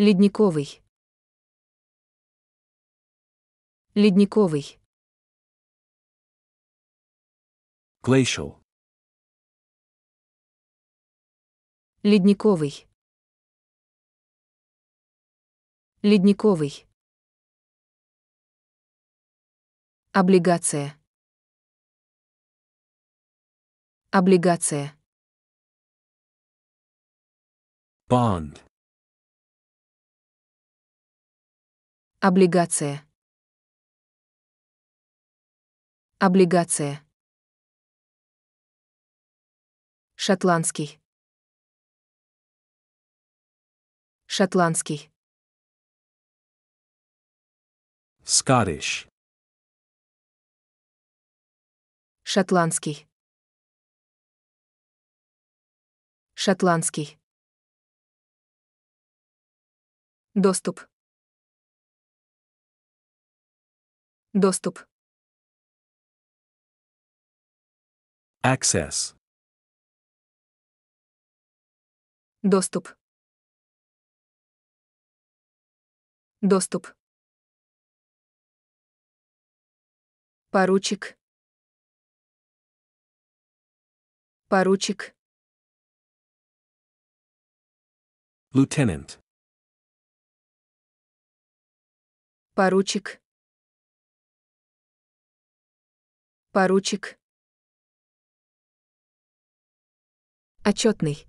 Ледниковый. Ледниковый. Glacial. Ледниковый. Ледниковый. Облигация. Облигация. Bond. Облигация. Облигация. Шотландский. Шотландский. Scottish. Шотландский. Шотландский. Доступ. Доступ. Access. Доступ. Доступ. Поручик. Поручик. Lieutenant. Поручик. Поручик. Отчетный.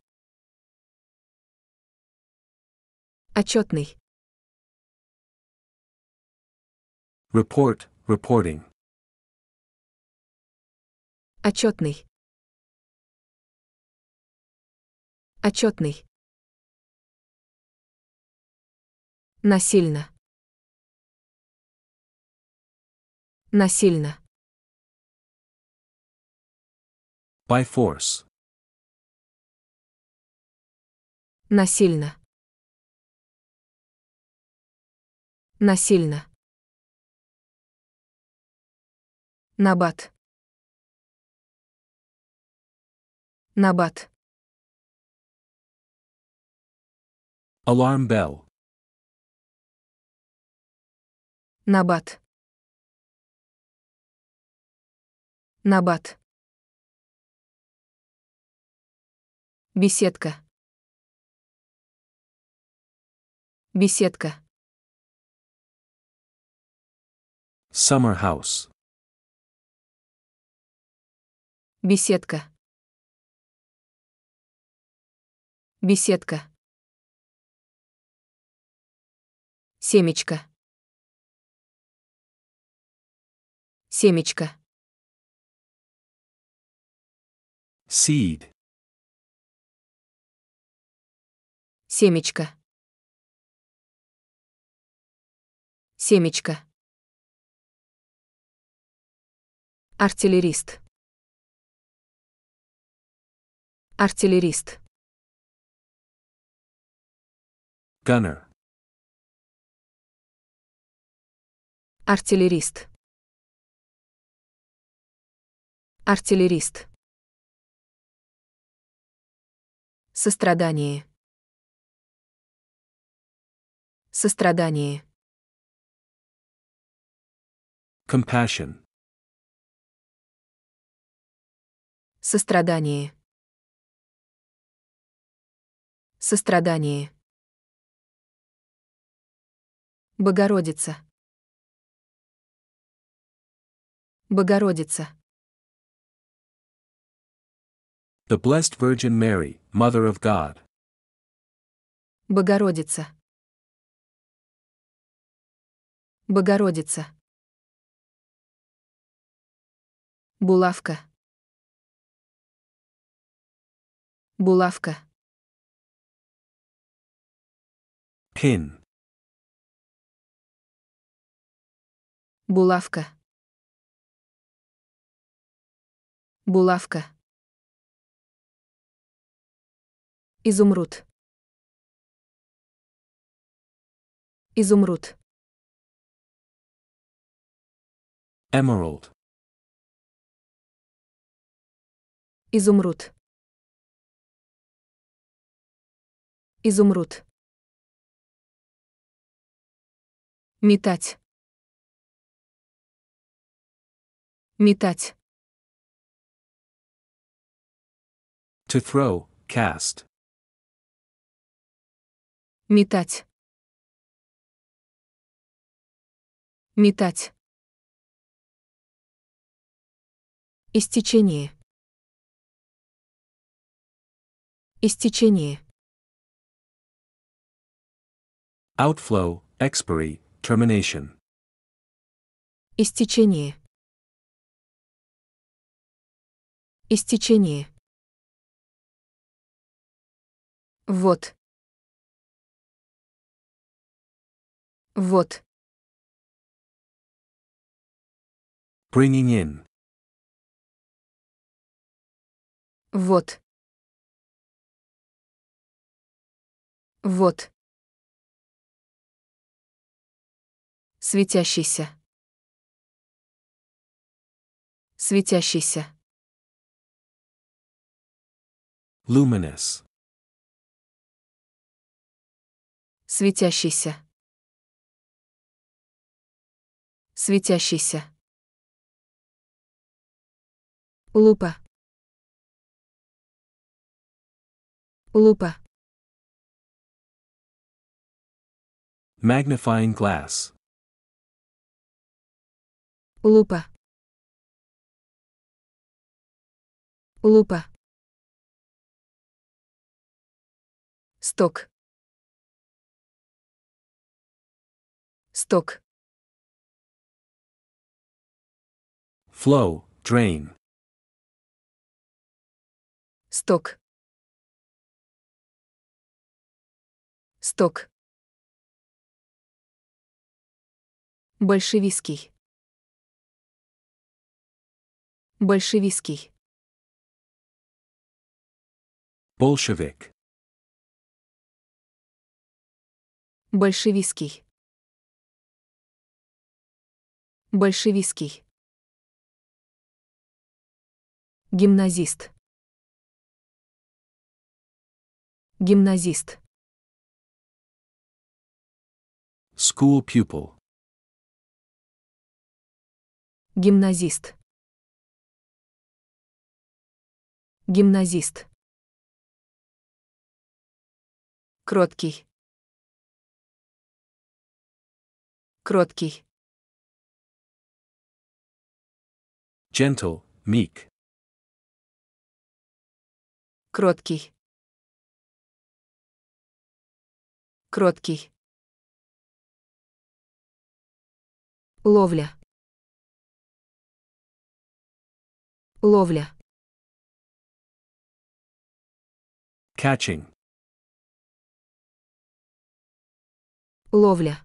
Отчетный. Report, reporting. Отчетный. Отчетный. Насильно. Насильно. By force. Насильно. Насильно. Набат. Набат. Alarm bell. Набат. Набат. Беседка. Беседка. Summer house. Беседка. Беседка. Семечка. Семечка. Seed. Семечка. Семечка. Артиллерист. Артиллерист. Gunner. Артиллерист. Артиллерист. Сострадание. Сострадание. Compassion. Сострадание. Сострадание. Богородица. Богородица. The Blessed Virgin Mary, Mother of God. Богородица. Богородица. Булавка. Булавка. Pin. Булавка. Булавка. Изумруд. Изумруд. Emerald. Изумруд. Изумруд. Метать. Метать. To throw, cast. Метать. Метать. Истечение. Истечение. Outflow, expiry, termination. Истечение. Истечение. Вот. Вот. Bringing in. Вот. Вот. Светящийся. Светящийся. Luminous. Светящийся. Светящийся. Лупа. Лупа. Magnifying glass. Лупа. Лупа. Сток. Сток. Flow, drain. Сток. Сток. Большевистский. Большевистский. Bolshevik. Большевистский. Большевистский. Гимназист. Гимназист. School pupil. Гимназист. Гимназист. Кроткий. Кроткий. Gentle, meek. Кроткий. Кроткий. Ловля. Ловля. Catching. Ловля.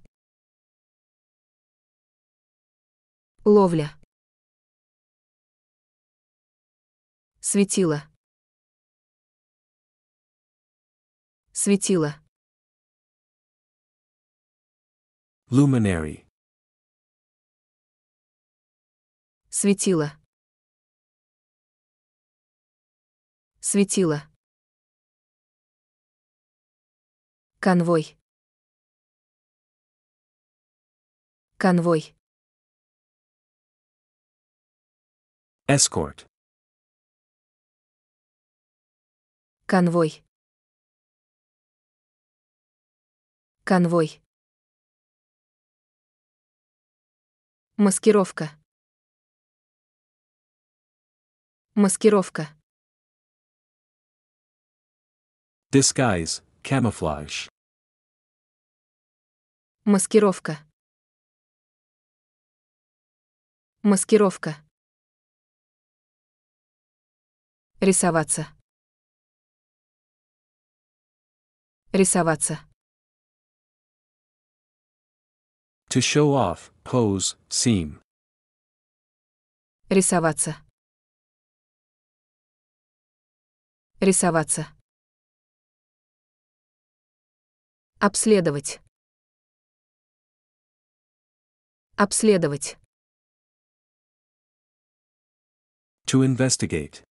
Ловля. Светило. Светило. Luminary. Светило. Светило. Конвой. Конвой. Эскорт. Конвой. Конвой. Маскировка. Маскировка. Disguise, camouflage. Маскировка. Маскировка. Рисоваться. Рисоваться. To show off, pose, seem. Рисоваться. Рисоваться. Обследовать. Обследовать. To investigate.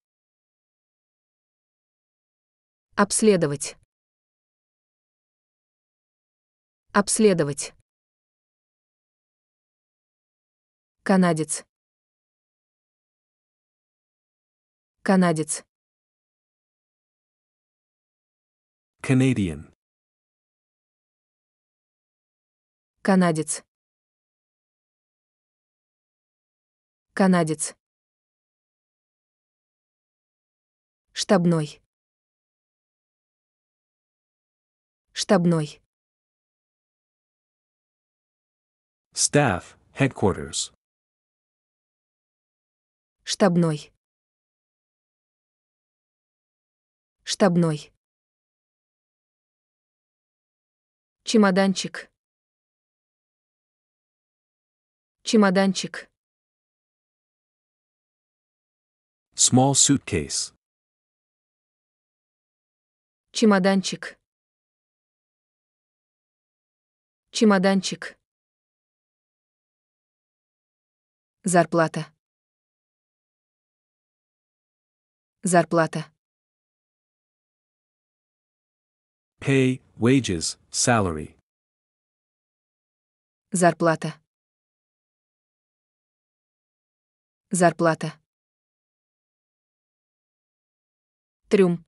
Обследовать. Обследовать. Канадец. Канадец. Canadian. Канадец. Канадец. Штабной. Штабной. Staff, headquarters. Штабной. Штабной. Чемоданчик. Чемоданчик. Small suitcase. Чемоданчик. Чемоданчик. Зарплата. Зарплата. Pay wages, salary. Зарплата. Зарплата. Трюм.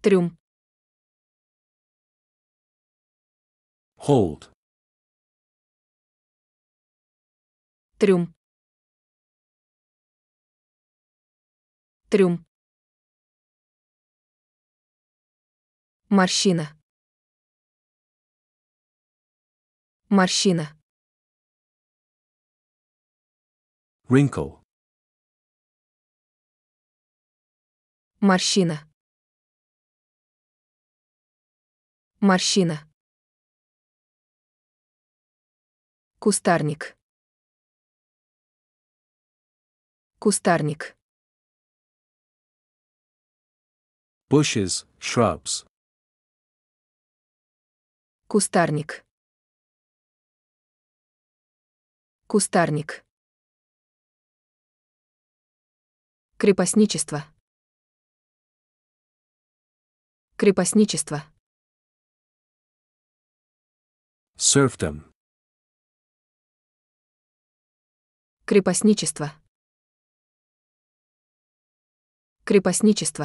Трюм. Hold. Трюм. Трюм. Морщина. Морщина. Wrinkle. Морщина. Морщина. Кустарник. Кустарник. Bushes, shrubs. Кустарник. Кустарник. Крепостничество. Крепостничество. Serfdom. Крепостничество. Крепостничество.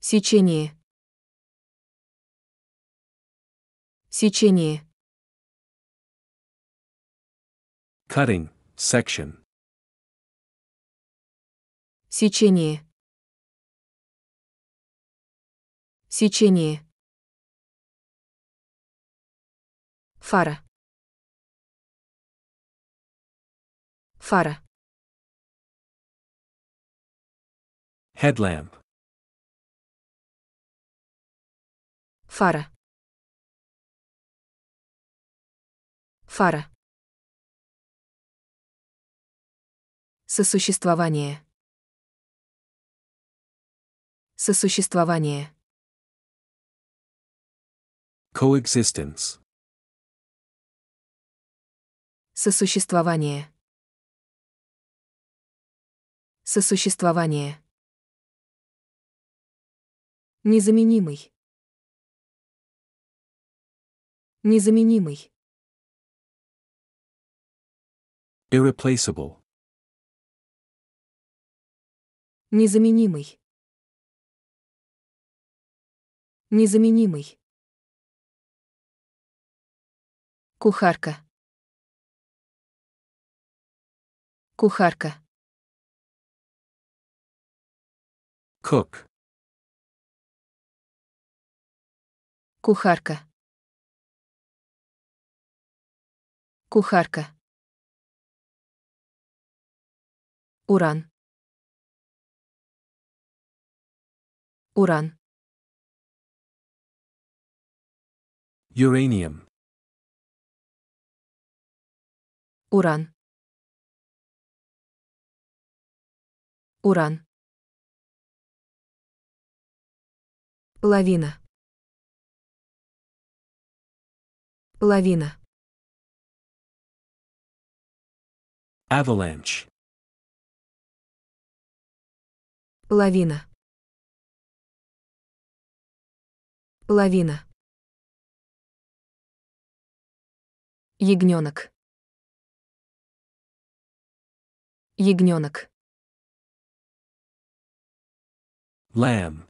Сечение. Сечение. Cutting, section. Сечение. Сечение. Фара. Фара. Headlamp. Фара. Фара. Сосуществование. Сосуществование. Coexistence. Сосуществование. Сосуществование. Незаменимый. Незаменимый. Irreplaceable. Незаменимый. Незаменимый. Кухарка. Кухарка. Cook. Кухарка. Кухарка. Уран. Уран. Uranium. Уран. Уран. Половина. Лавина. Avalanche. Половина. Половина. Ягненок. Ягненок. Lamb.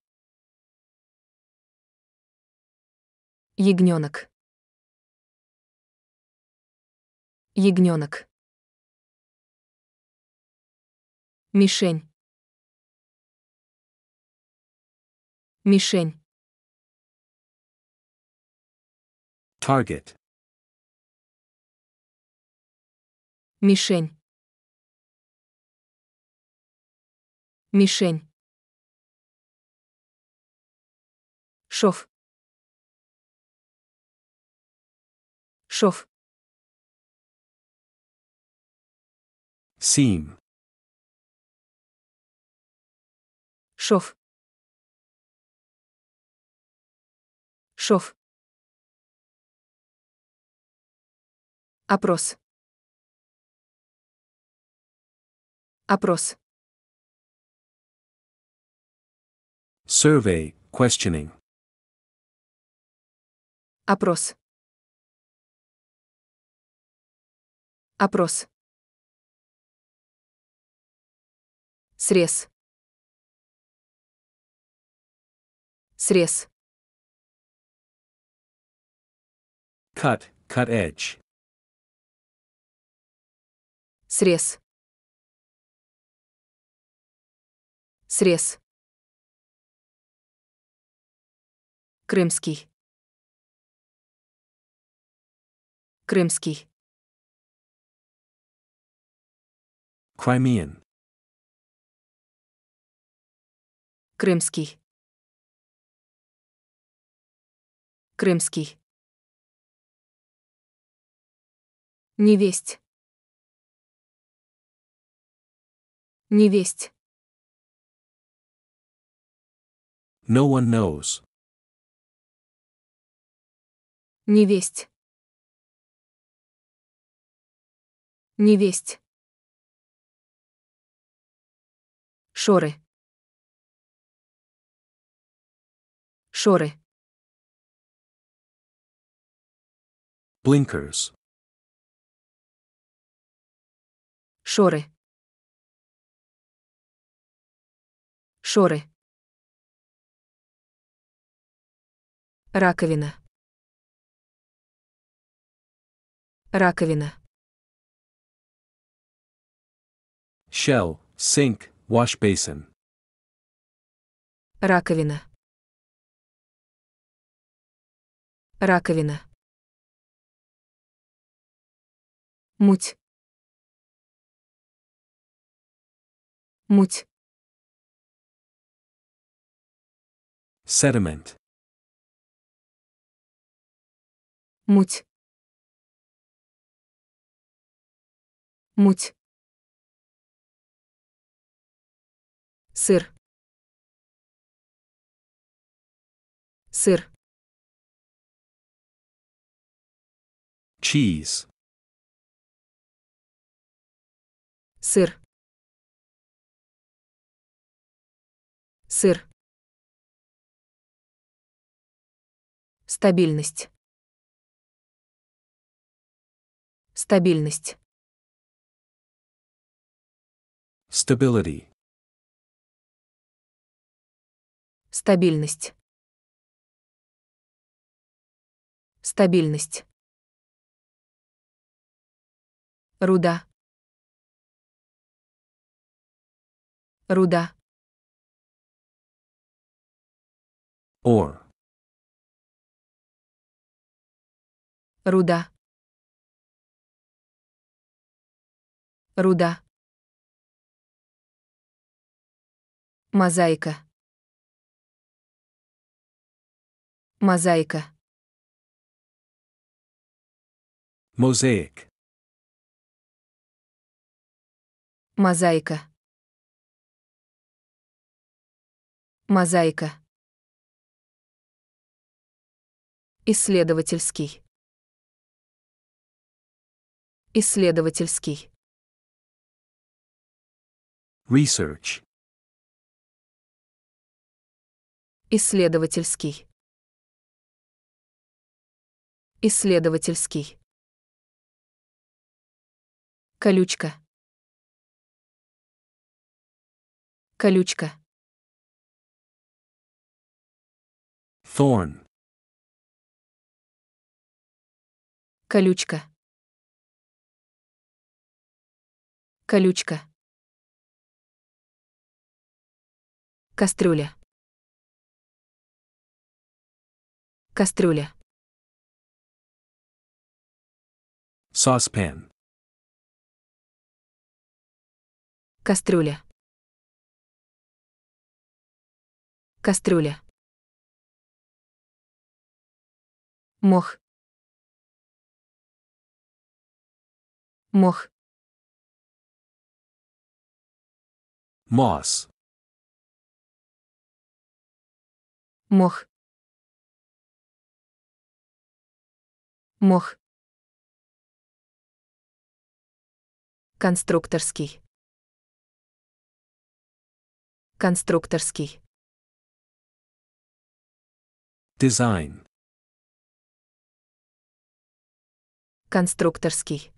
Ягненок. Ягненок. Мишень. Мишень. Target. Мишень. Мишень. Шов. Шов. Seam. Шов. Шов. Опрос. Опрос. Survey, questioning. Опрос. Опрос. Срез. Срез. Cut, cut edge. Срез. Срез. Крымский. Крымский. Crimean. Крымский. Крымский. Невесть. Невесть. No one knows. Невесть. Невесть. Шоры. Шоры. Blinkers. Шоры. Шоры. Раковина. Раковина. Shell, sink, wash basin. Раковина. Раковина. Муть. Муть. Sediment. Муть. Муть. Сыр. Сыр. Cheese. Сыр. Сыр. Стабильность. Стабильность. Stability. Стабильность. Стабильность. Руда. Руда. Ор. Руда. Руда. Мозаика. Мозаика. Mosaic. Мозаика. Мозаика. Исследовательский. Исследовательский. Research. Исследовательский. Исследовательский. Колючка. Колючка. Thorn. Колючка. Колючка. Кастрюля. Кастрюля. Saucepan. Кастрюля. Кастрюля. Мох. Мох. Moss. Мох. Мох. Конструкторский. Конструкторский. Дизайн. Конструкторский.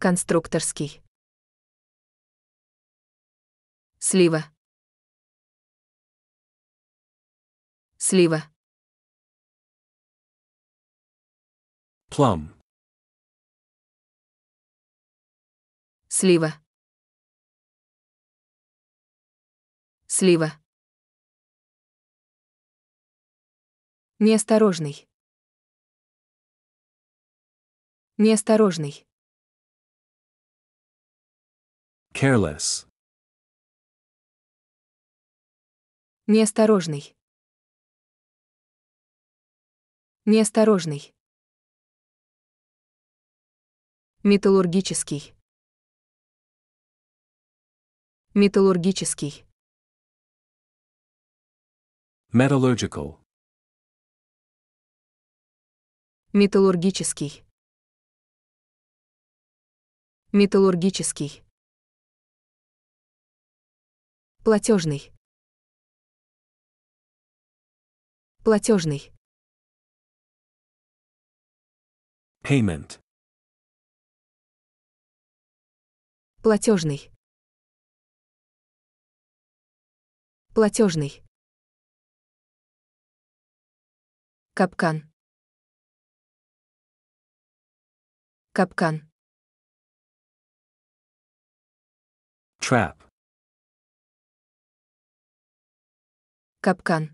Конструкторский. Слива. Слива. Plum. Слива. Слива. Неосторожный. Неосторожный. Careless. Неосторожный. Неосторожный. Металлургический. Металлургический. Metallurgical. Металлургический. Металлургический. Платежный. Платежный. Payment. Платежный. Платежный. Капкан. Капкан. Trap. Капкан.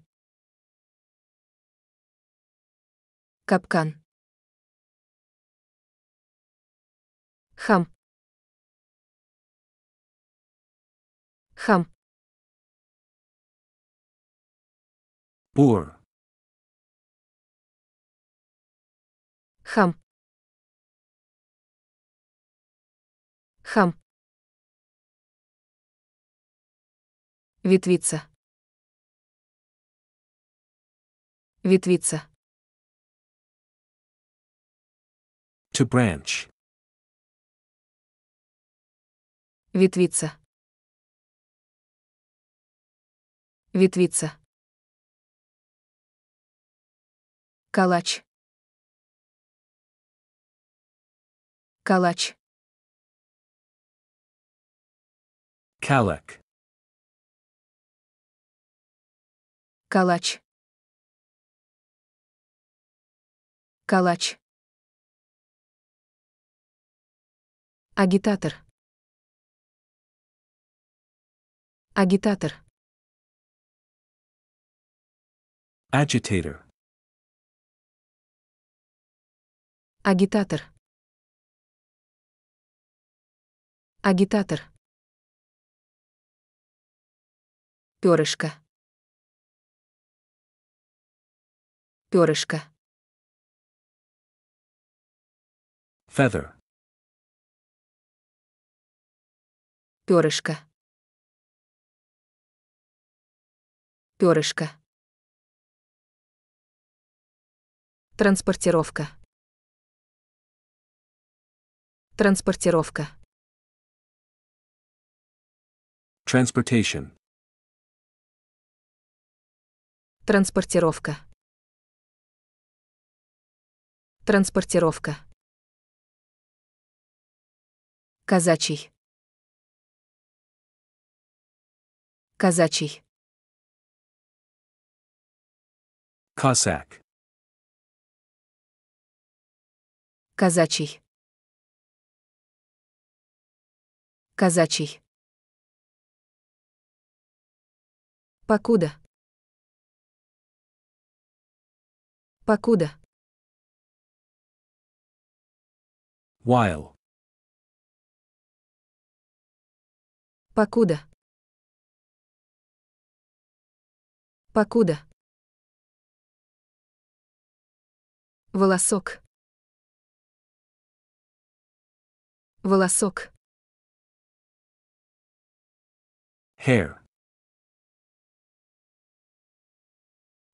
Капкан. Хам. Хам. пур, Хам. Хам. Ветвица. Ветвица. To branch. Ветвица. Ветвица. Калач. Калач. Калак. Калач. Калач. Агитатор. Агитатор. Agitator. Агитатор. Агитатор. Перышко. Перышко. Feather. Перышко. Перышко. Транспортировка. Транспортировка. Transportation. Транспортировка. Транспортировка. Казачий. Казачий. Cossack. Казачий. Казачий. Покуда. Покуда. While. Покуда. Покуда. Волосок. Волосок. Hair.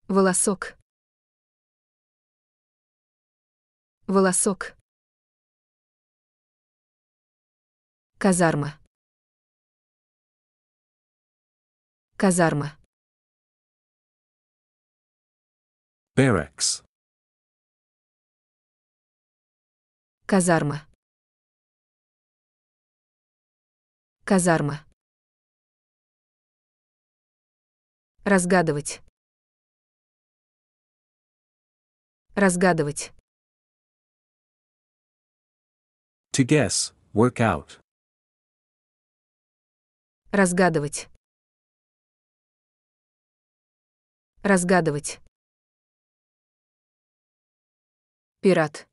Волосок. Волосок. Казарма. Казарма. Barracks. Казарма. Казарма. Разгадывать. Разгадывать. To guess, work out. Разгадывать. Разгадывать. Пират.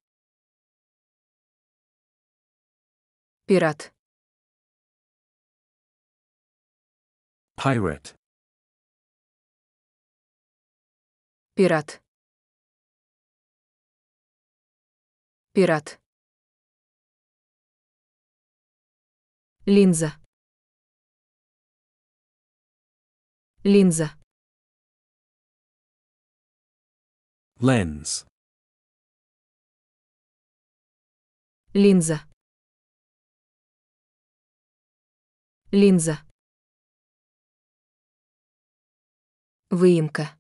Пират. Pirate. Пират. Пират. Линза. Линза. Lens. Линза. Линза. Выемка.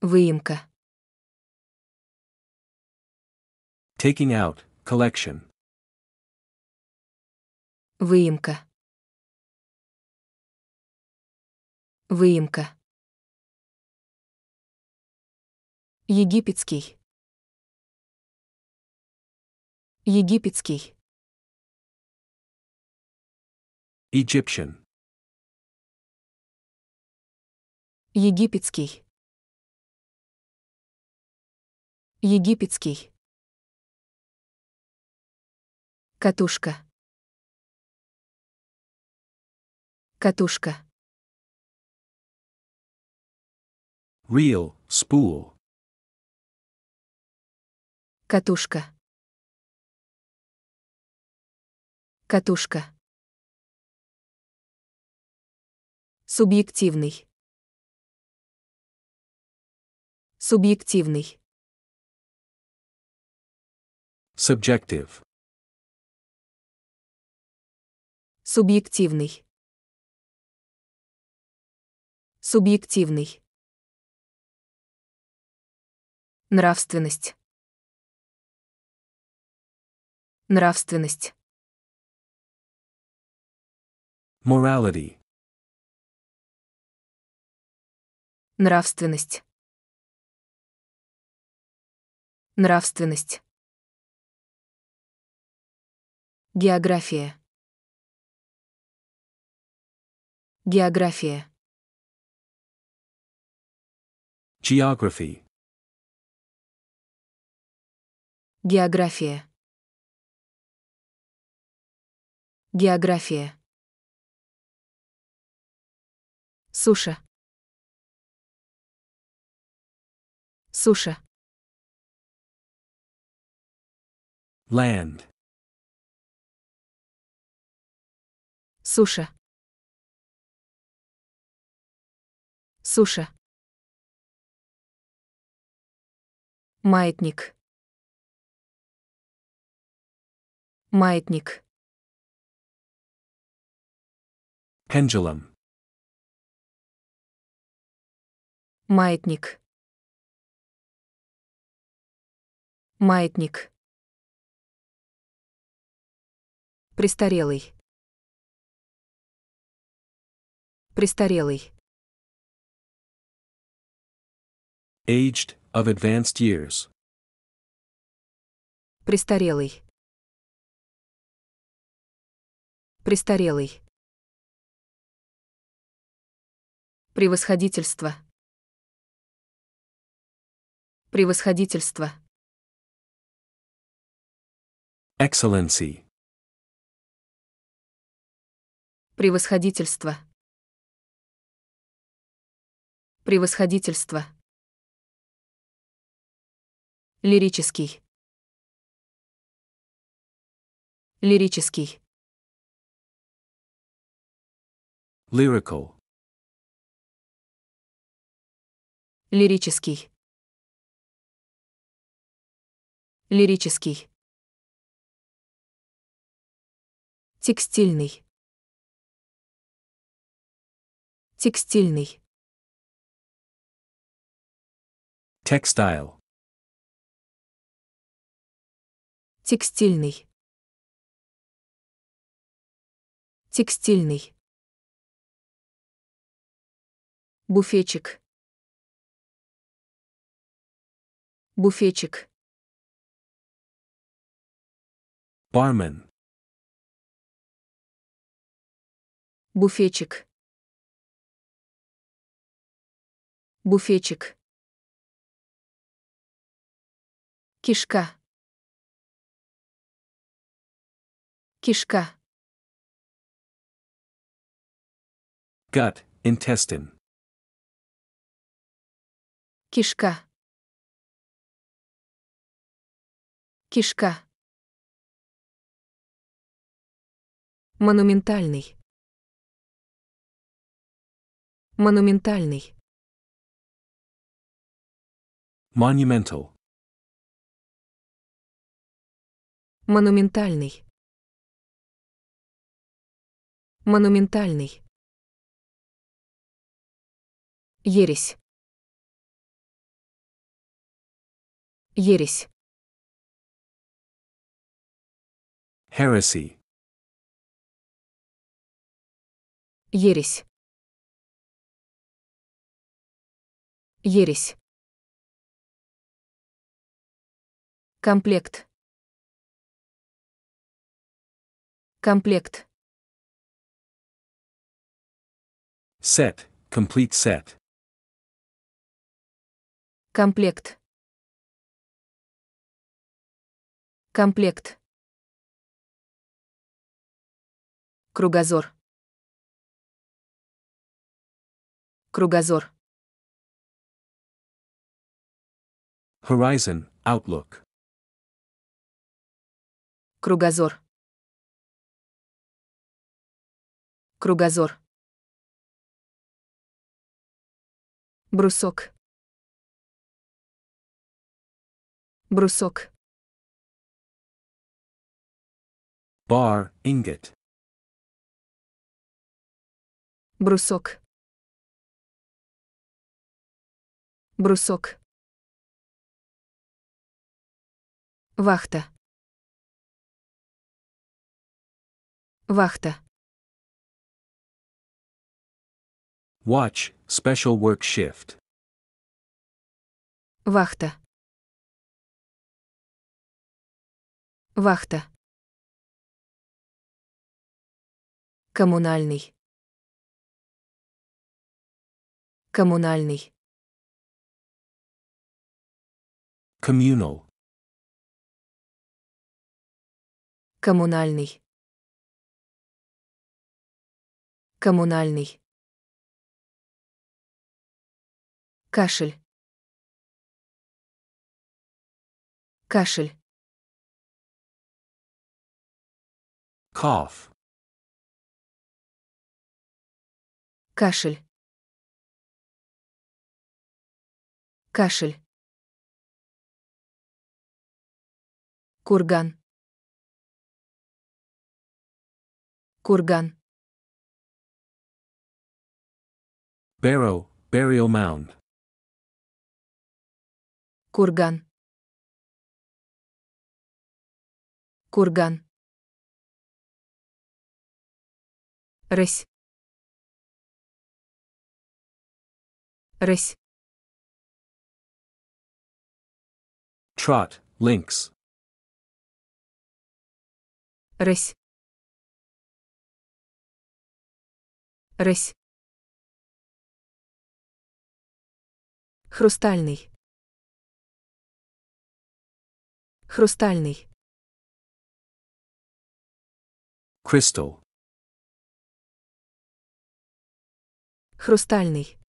Выемка. Taking out, collection. Выемка. Выемка. Египетский. Египетский. Egyptian. Египетский. Египетский. Катушка. Катушка. Reel, spool. Катушка. Катушка. Субъективный. Субъективный. Subjective. Субъективный. Субъективный. Нравственность. Нравственность. Morality. Нравственность. Нравственность. География. География. Geography. География. География. Суша. Суша. Land. Суша. Суша. Маятник. Маятник. Pendulum. Маятник. Маятник. Престарелый. Престарелый. Aged, of advanced years. Престарелый. Престарелый. Превосходительство. Превосходительство. Excellency. Превосходительство. Превосходительство. Лирический. Лирический. Lyrical. Лирический. Лирический. Текстильный. Текстильный. Textile. Текстильный. Текстильный. Буфетчик. Буфетчик. Бармен. Буфетчик. Буфетчик. Кишка. Кишка. Gut, intestine. Кишка. Кишка. Монументальный. Монументальный. Monumental. Монументальный. Монументальный. Ересь. Ересь. Heresy. Ересь. Ересь. Комплект. Комплект. Set, complete set. Комплект. Комплект. Кругозор. Кругозор. Horizon, Outlook. Кругозор. Кругозор. Брусок. Брусок. Бар, ingot брусок брусок вахта вахта watch special work shift вахта вахта коммунальный Коммунальный. Communal. Коммунальный. Коммунальный. Кашель. Кашель. Cough. Кашель. Кашель. Курган. Курган. Barrow, burial mound. Курган. Курган. Рысь. Рысь. Trot, lynx. Рысь. Рысь. Хрустальный. Хрустальный. Crystal. Хрустальный.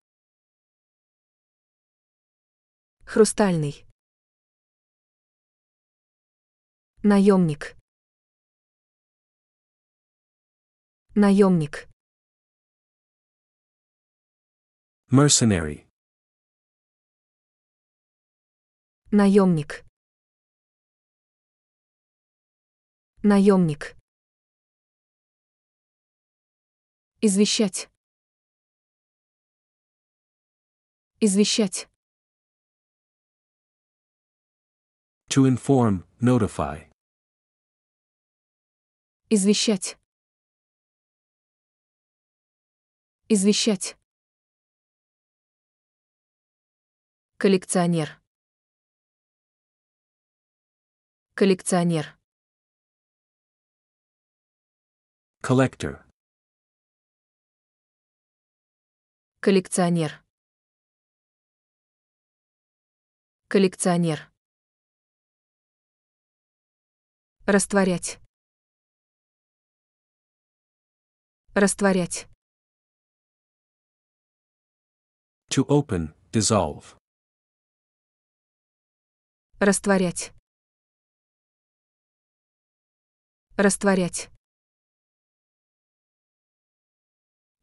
Хрустальный. Наемник. Наемник. Mercenary. Наемник. Наемник. Извещать. Извещать. To inform, notify. Извещать. Извещать. Коллекционер. Коллекционер. Collector. Коллекционер. Коллекционер. Растворять. Растворять. To open, dissolve. Растворять. Растворять.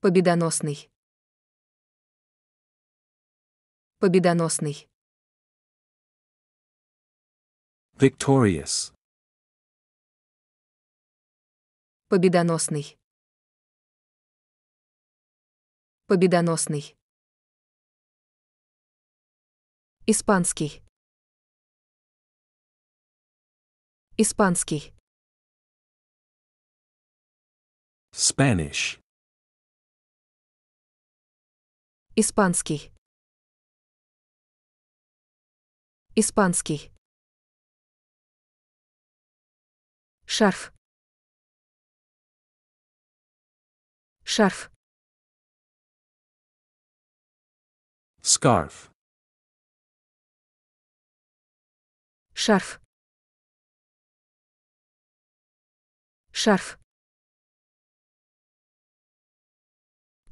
Победоносный. Победоносный. Victorious. Победоносный. победоносный. Испанский. Испанский. Spanish. Испанский. Испанский. Шарф. Шарф. Scarf. Шарф. Шарф.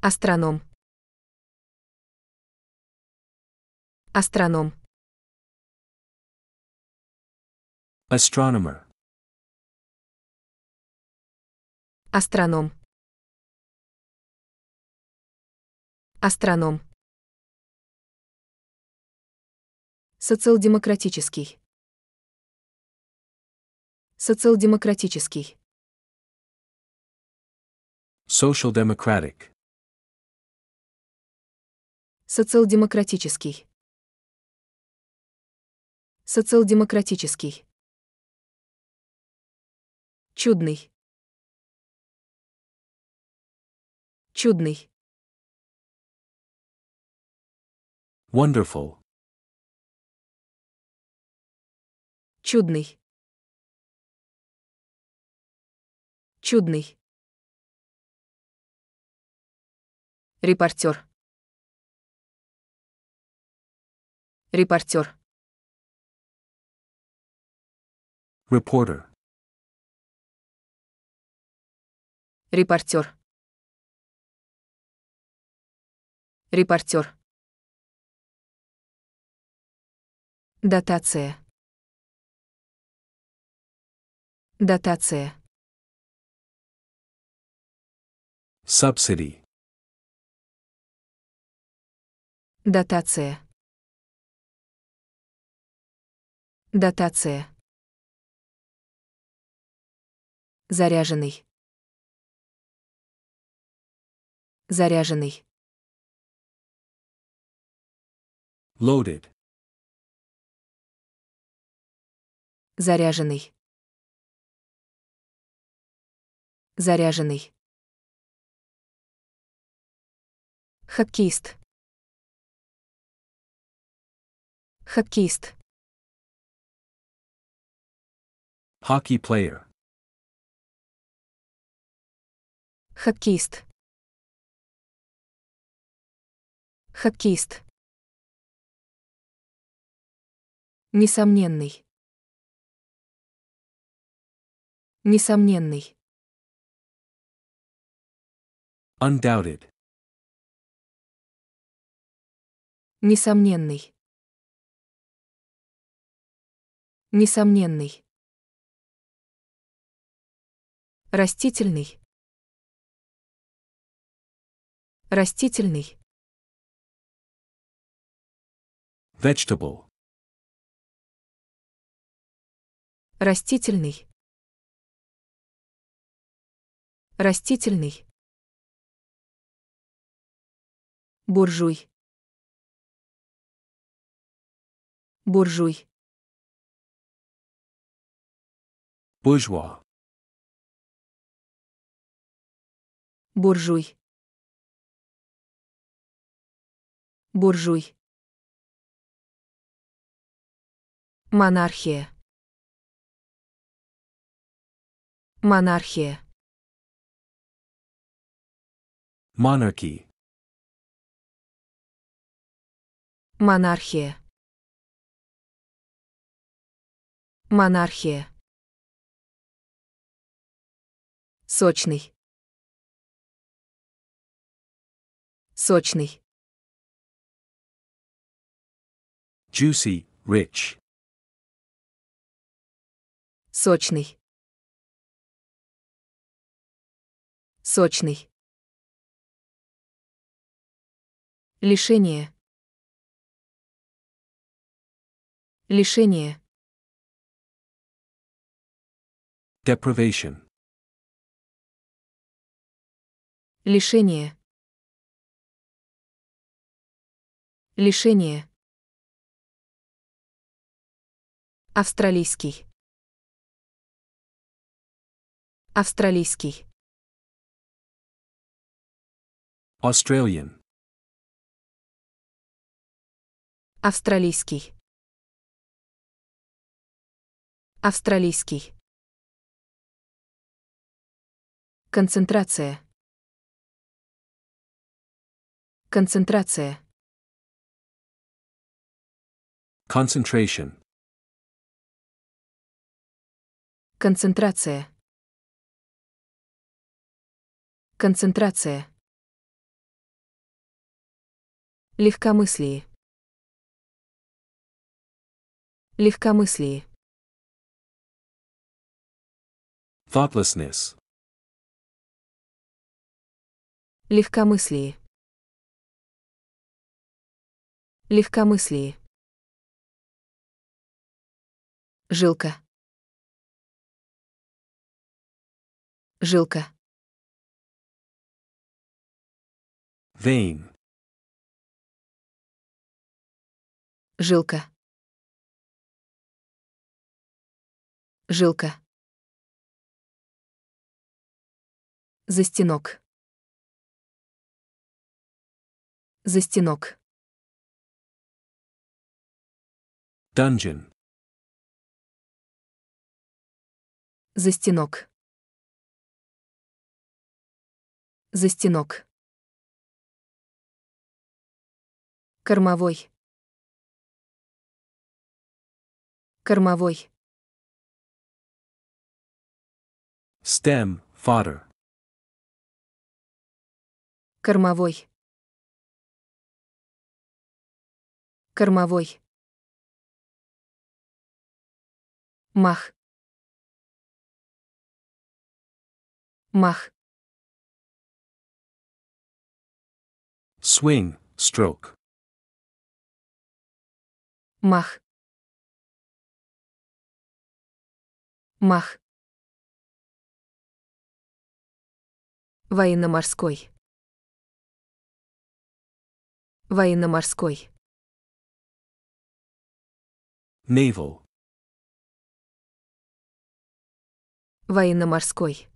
Астроном. Астроном. Astronomer. Астроном. Астроном. Социал-демократический. Социал-демократический. Social Democratic. Социал-демократический. Социал-демократический. Чудный. Чудный. Wonderful. Чудный. Чудный. Репортер. Репортер. Reporter. Репортер. Репортер. Дотация. Дотация. Subsidy. Дотация. Дотация. Заряженный. Заряженный. Loaded. Заряженный. Заряженный. Хоккеист. Хоккеист. хоккей плеер, Хоккеист. Хоккеист. Несомненный. Несомненный. Undoubted. Несомненный. Несомненный. Растительный. Растительный. Vegetable. Растительный. Растительный. буржуй буржуй Буржуа. буржуй буржуй монархия монархия monarchy Монархия. Монархия. Сочный. Сочный. Juicy, rich. Сочный. Сочный. Лишение. Лишение. Deprivation. Лишение. Лишение. Австралийский. Австралийский. Australian. Австралийский. Австралийский. Концентрация. Концентрация. Concentration. Концентрация. Концентрация. Легкомыслие. Легкомыслие. Thoughtlessness. Легкомыслие. Легкомыслие. Жилка. Жилка. Vein. Жилка. Жилка. За За Застенок. За Dungeon. За Застенок. Кормовой. Кормовой. Stem, fodder. Кормовой. Кормовой. Мах. Мах. Swing, stroke. Мах. Мах. Военно-морской. Военно-морской. Naval. Военно-морской.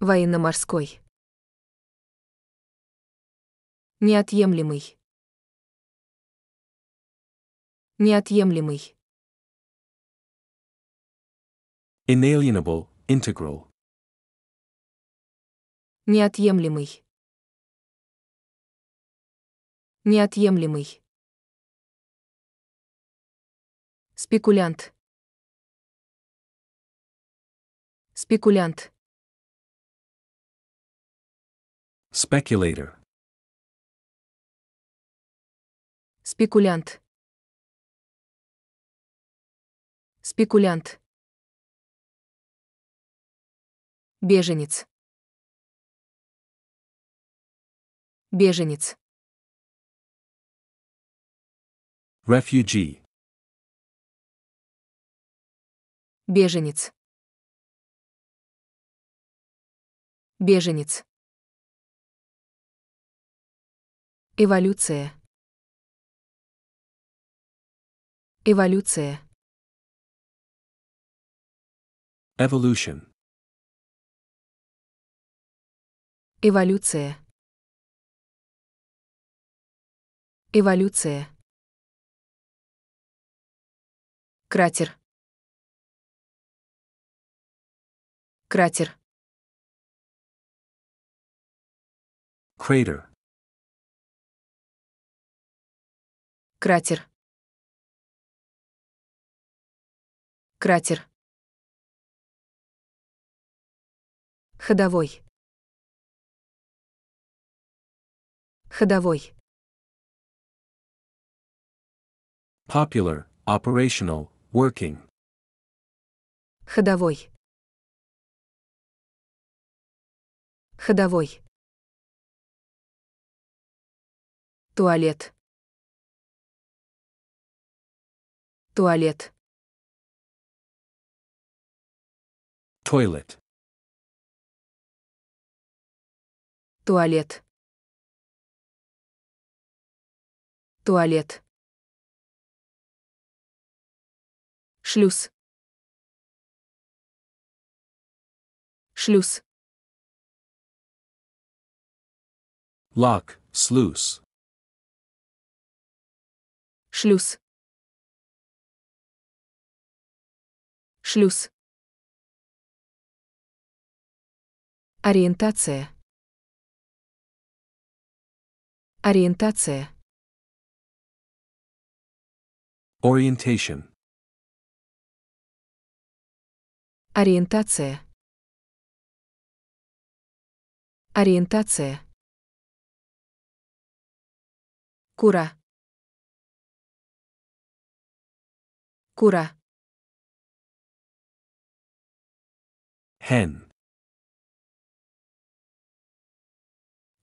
Военно-морской. Неотъемлемый. Неотъемлемый. Inalienable, integral. Неотъемлемый. Неотъемлемый. Спекулянт. Спекулянт. спекулятор, Спекулянт. Спекулянт. Беженец. Беженец. Refugee. Беженец. Беженец. Эволюция. Эволюция. Evolution. Эволюция. Эволюция. Кратер. Кратер. Crater. Кратер. Кратер. Ходовой. Ходовой. Popular, operational, Working. Ходовой. Ходовой. Туалет. Туалет. Toilet. Туалет. Туалет. Шлюз. Шлюз. лак, sluice. Шлюз. Шлюз. Ориентация. Ориентация. Orientation. Ориентация. Ориентация. Кура. Кура. Hen.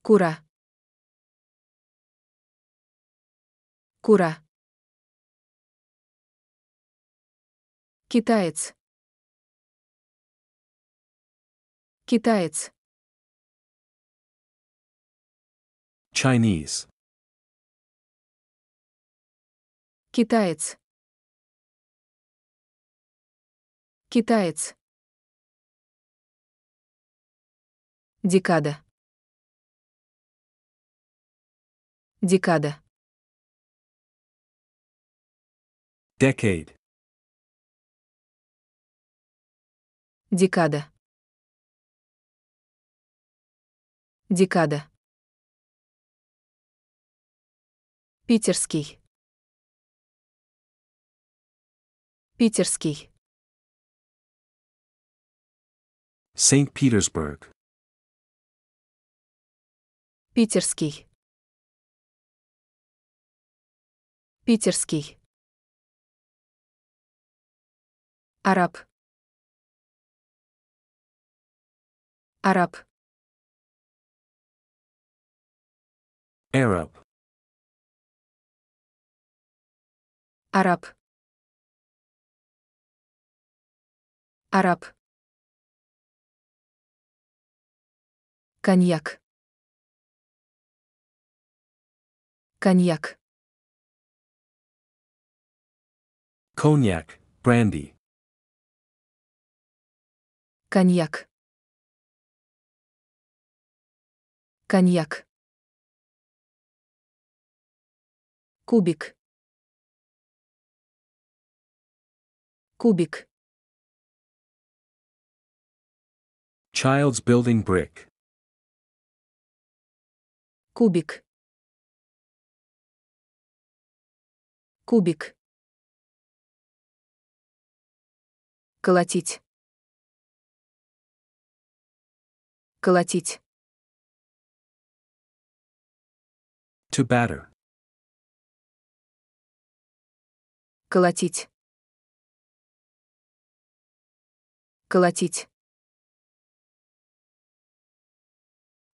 Кура. Кура. Китаец. Китаец. Chinese. Китаец. Китаец. Декада. Декада. Decade. Декада. Декада. Питерский. Питерский. St. Petersburg. Питерский. Питерский. Араб. Араб. Arab Arab Arab к о н ь a к к о н ь a к Cognac, brandy. к о н n я к Коньяк. Кубик. Кубик. Child's building brick. Кубик. Кубик. Колотить. Колотить. To batter. Колотить. Колотить.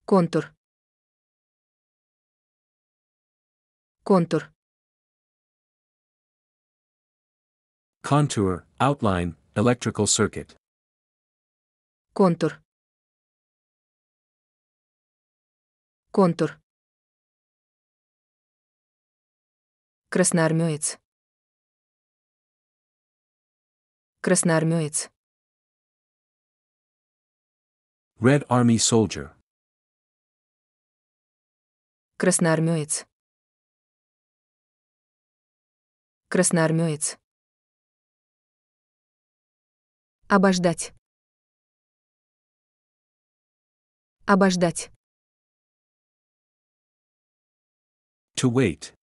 Контур. Контур. Contour, outline, electrical circuit. Контур. Контур. Красноармеец. Красноармеец. Red Army Soldier. Красноармеец. Красноармеец. Обождать. Обождать. To wait.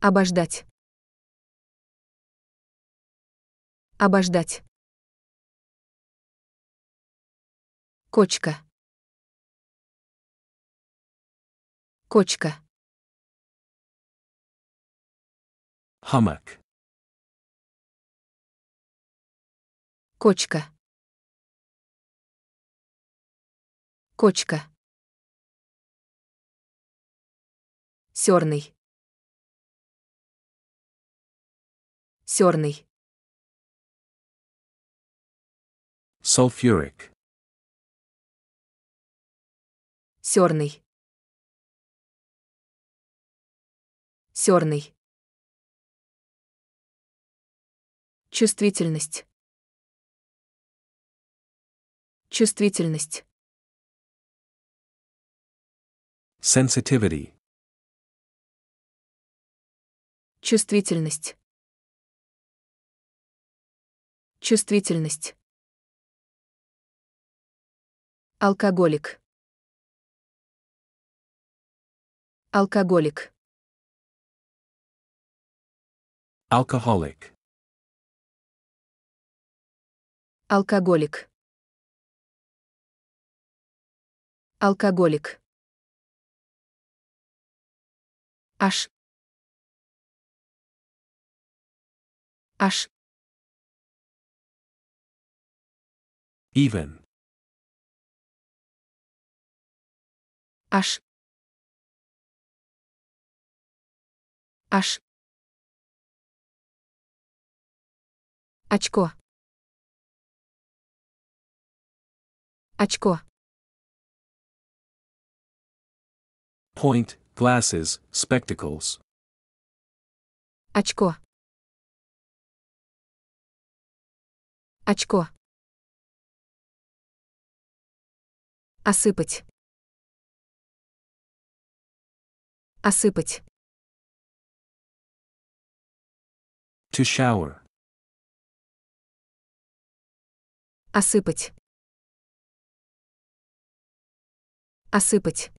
Обождать. Обождать. Кочка. Кочка. Хамак Кочка. Кочка. Сёрный. Сёрный. Sulfuric. Серный. Серный. Чувствительность. Чувствительность. Sensitivity. Чувствительность. Чувствительность. Алкоголик. Алкоголик. Alcoholic. Алкоголик. Алкоголик. Аж. Аж. Even. Аж. Аж. Очко. Очко. Point, glasses, spectacles. Очко. Очко. Осыпать. Осыпать. To shower. Осыпать. Осыпать.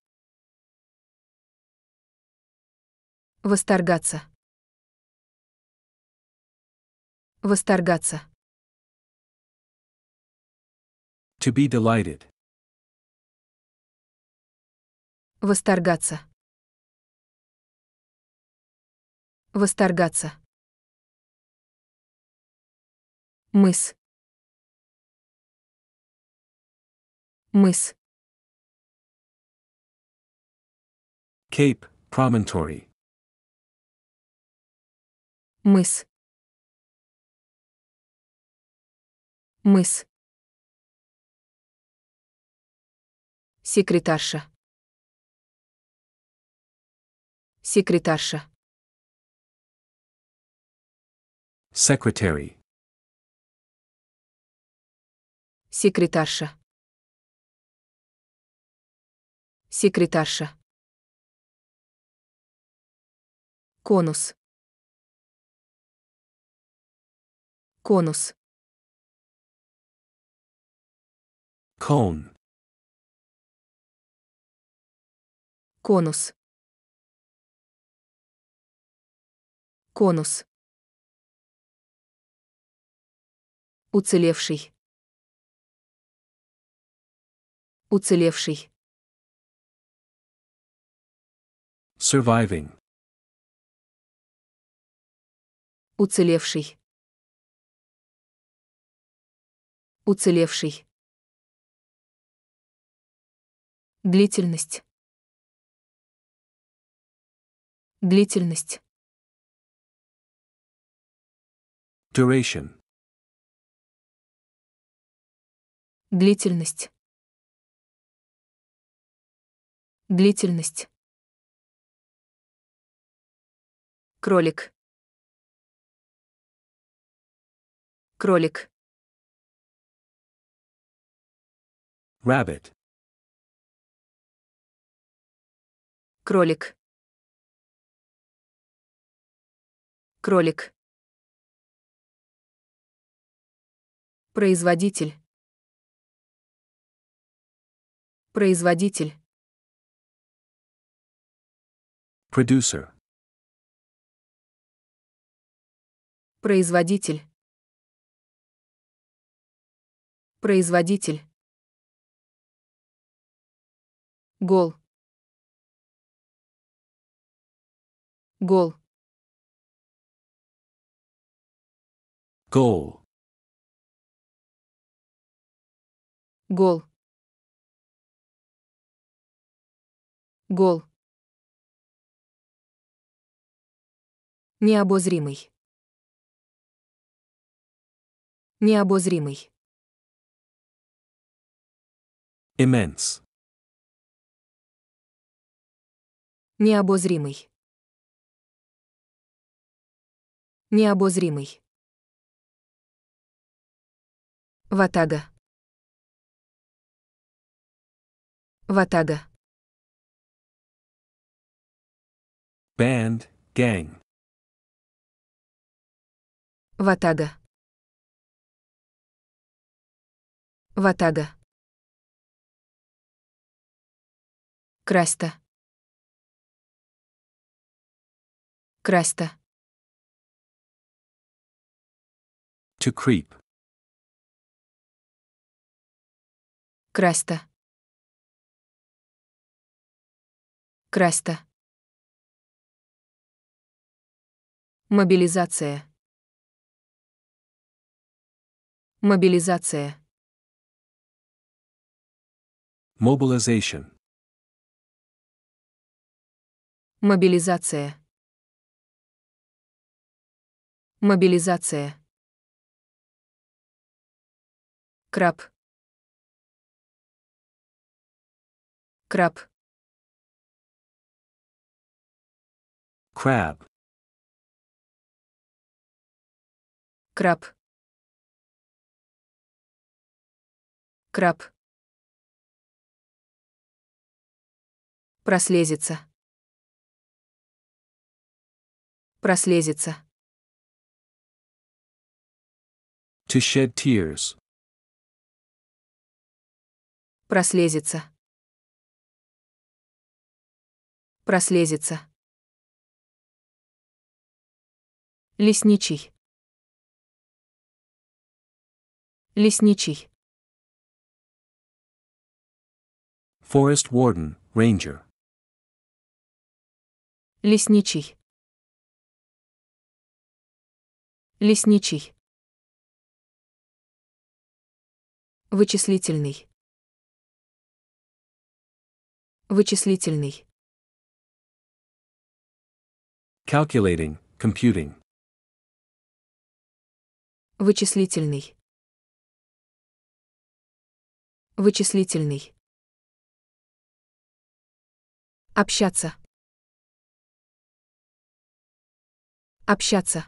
Восторгаться. Восторгаться. To be delighted. Восторгаться. Восторгаться. Мыс. Мыс. Cape, promontory. Мыс. Мыс. Секретарша. Секретарша. Secretary. Секретарша. Секретарша. Конус. Конус. кон, Конус. Конус. Уцелевший. Уцелевший. Surviving. Уцелевший. Уцелевший. Длительность. Длительность. Duration. Длительность. Длительность. Кролик. Кролик. Rabbit. Кролик. Кролик. Производитель. Производитель. Producer. Производитель. Производитель. Гол. Гол. Гол. Гол. Гол. Необозримый. Необозримый. Immense. Необозримый. Необозримый. Ватага. Ватага. Band, gang. Ватага. Ватага. Краста. Краста. To creep. Краста. Краста. Мобилизация. Мобилизация. Mobilization. Мобилизация. Мобилизация. Краб. Краб. краб Краб. Краб. Прослезится. Прослезится. To shed tears. Прослезится. Прослезится. Лесничий. Лесничий. Forest warden, ranger. Лесничий. Лесничий. Вычислительный. Вычислительный. Calculating, computing. Вычислительный. Вычислительный. Общаться. Общаться.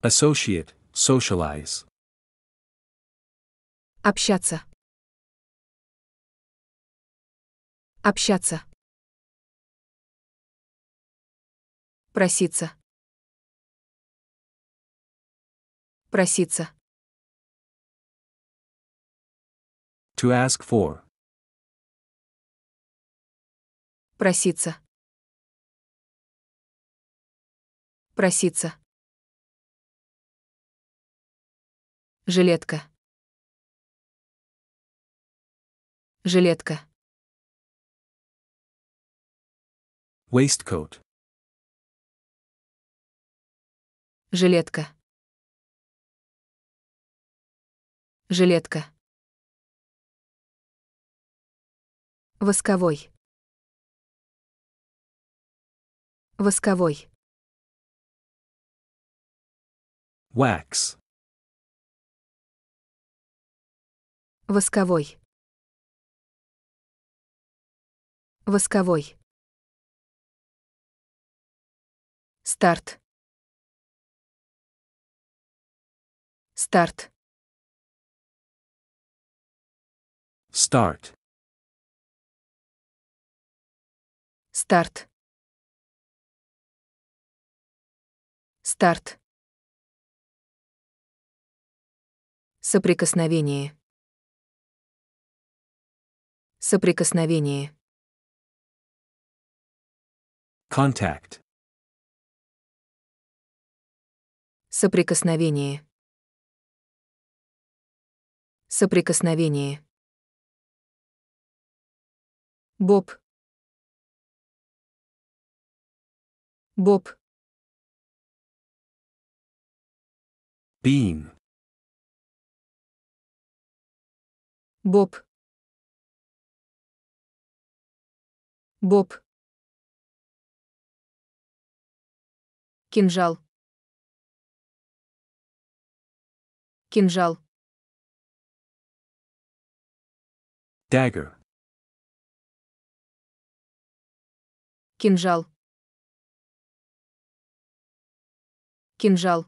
Associate, socialize. Общаться. Общаться. Проситься. Проситься. To ask for. Проситься. Проситься. Жилетка. Жилетка. Waistcoat. Жилетка. Жилетка. Восковой. Восковой. Wax. Восковой. Восковой. Старт. Старт. старт Старт. Старт. Соприкосновение. Соприкосновение. Контакт. Соприкосновение. Соприкосновение. Боб. Боб. Бин. Боб. Боб. Кинжал. Кинжал. Dagger. Кинжал. Кинжал.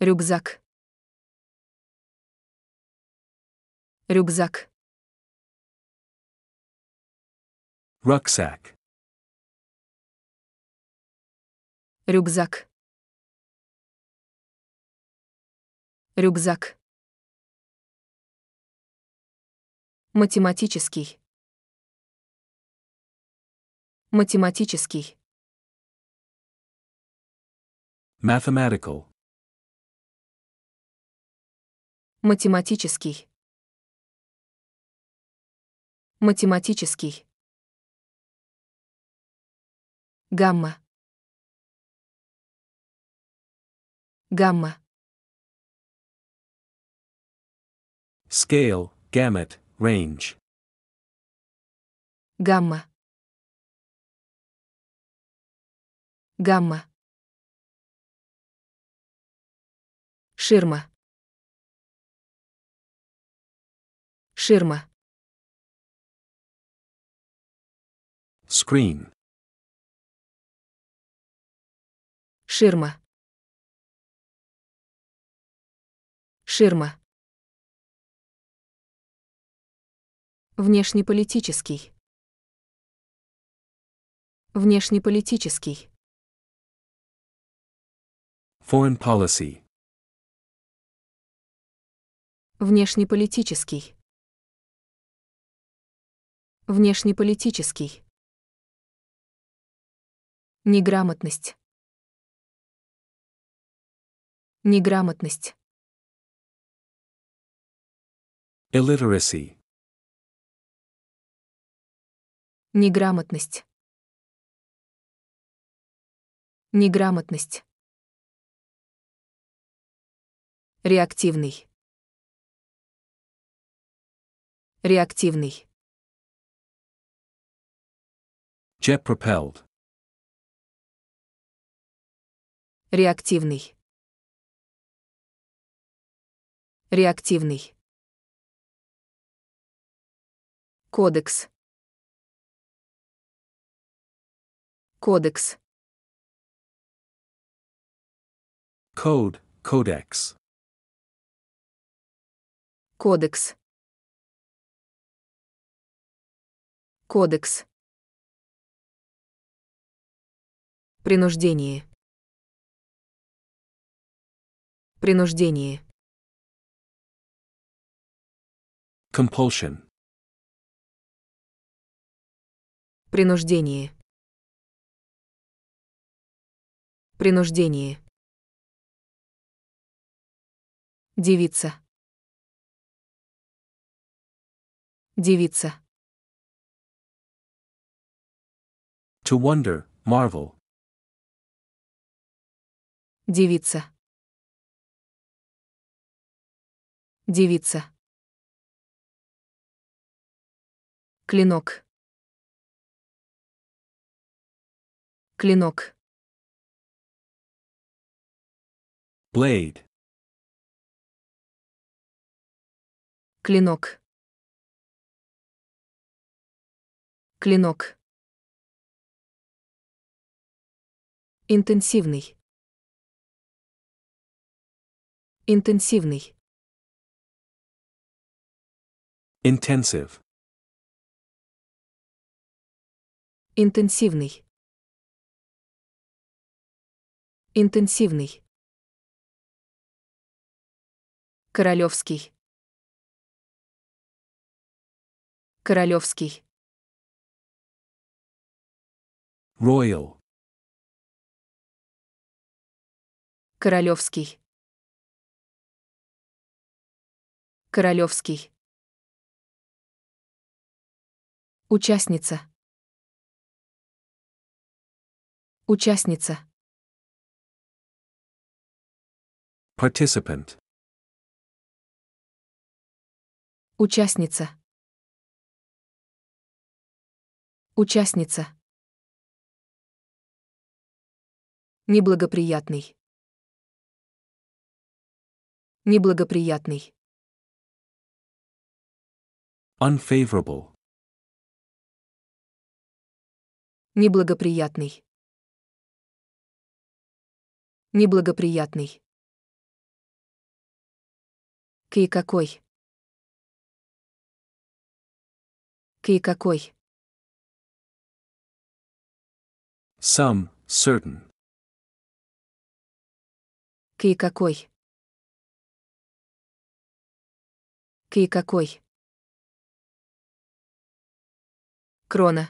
Рюкзак. Рюкзак. Рюкзак. Рюкзак. Рюкзак. Математический. Математический. Mathematical. Математический. Математический. Гамма. Гамма. Scale, gamut, range. Гамма. Гамма. Ширма. Ширма. Screen. Ширма. Ширма. Внешнеполитический. Внешнеполитический. Foreign policy. Внешнеполитический. Внешнеполитический. Неграмотность. Неграмотность. Illiteracy. Неграмотность. Неграмотность. Реактивный. Реактивный. Jet propelled. Реактивный. Реактивный. Кодекс. Кодекс. Code, codex. Кодекс. Кодекс. Принуждение. Принуждение. Compulsion. Принуждение. Принуждение. Девица. Девица. To wonder, marvel. Девица. Девица. Клинок. Клинок. Blade. Клинок. Клинок. Интенсивный. Интенсивный. Intensive. Интенсивный. Интенсивный. Королевский. Королевский. Royal. Королевский. Королевский. Участница. Участница. Participant. Участница. Участница. Неблагоприятный. Неблагоприятный. Unfavorable. Неблагоприятный. Неблагоприятный. Кей какой? Кей какой? Some, certain. Кей какой? и какой. Крона.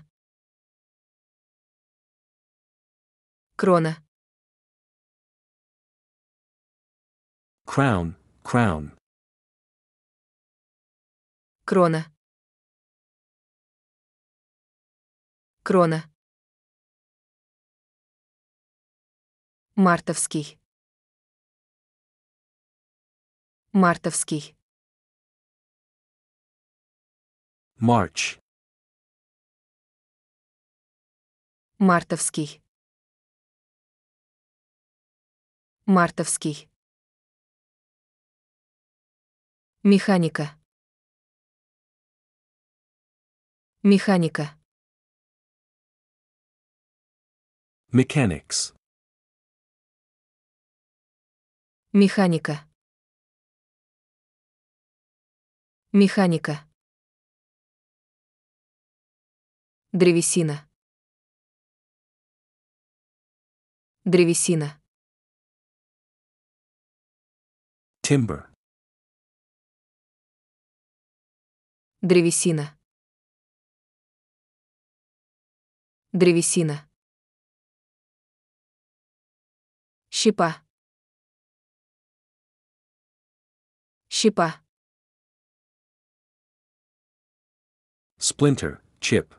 Крона. Crown, crown. Крона. Крона. Мартовский. Мартовский. March. Мартовский. Мартовский. Механика. Механика. Mechanics. Механика. Механика. Древесина. Древесина. Timber. Древесина. Древесина. Щепа. Щепа. Splinter, chip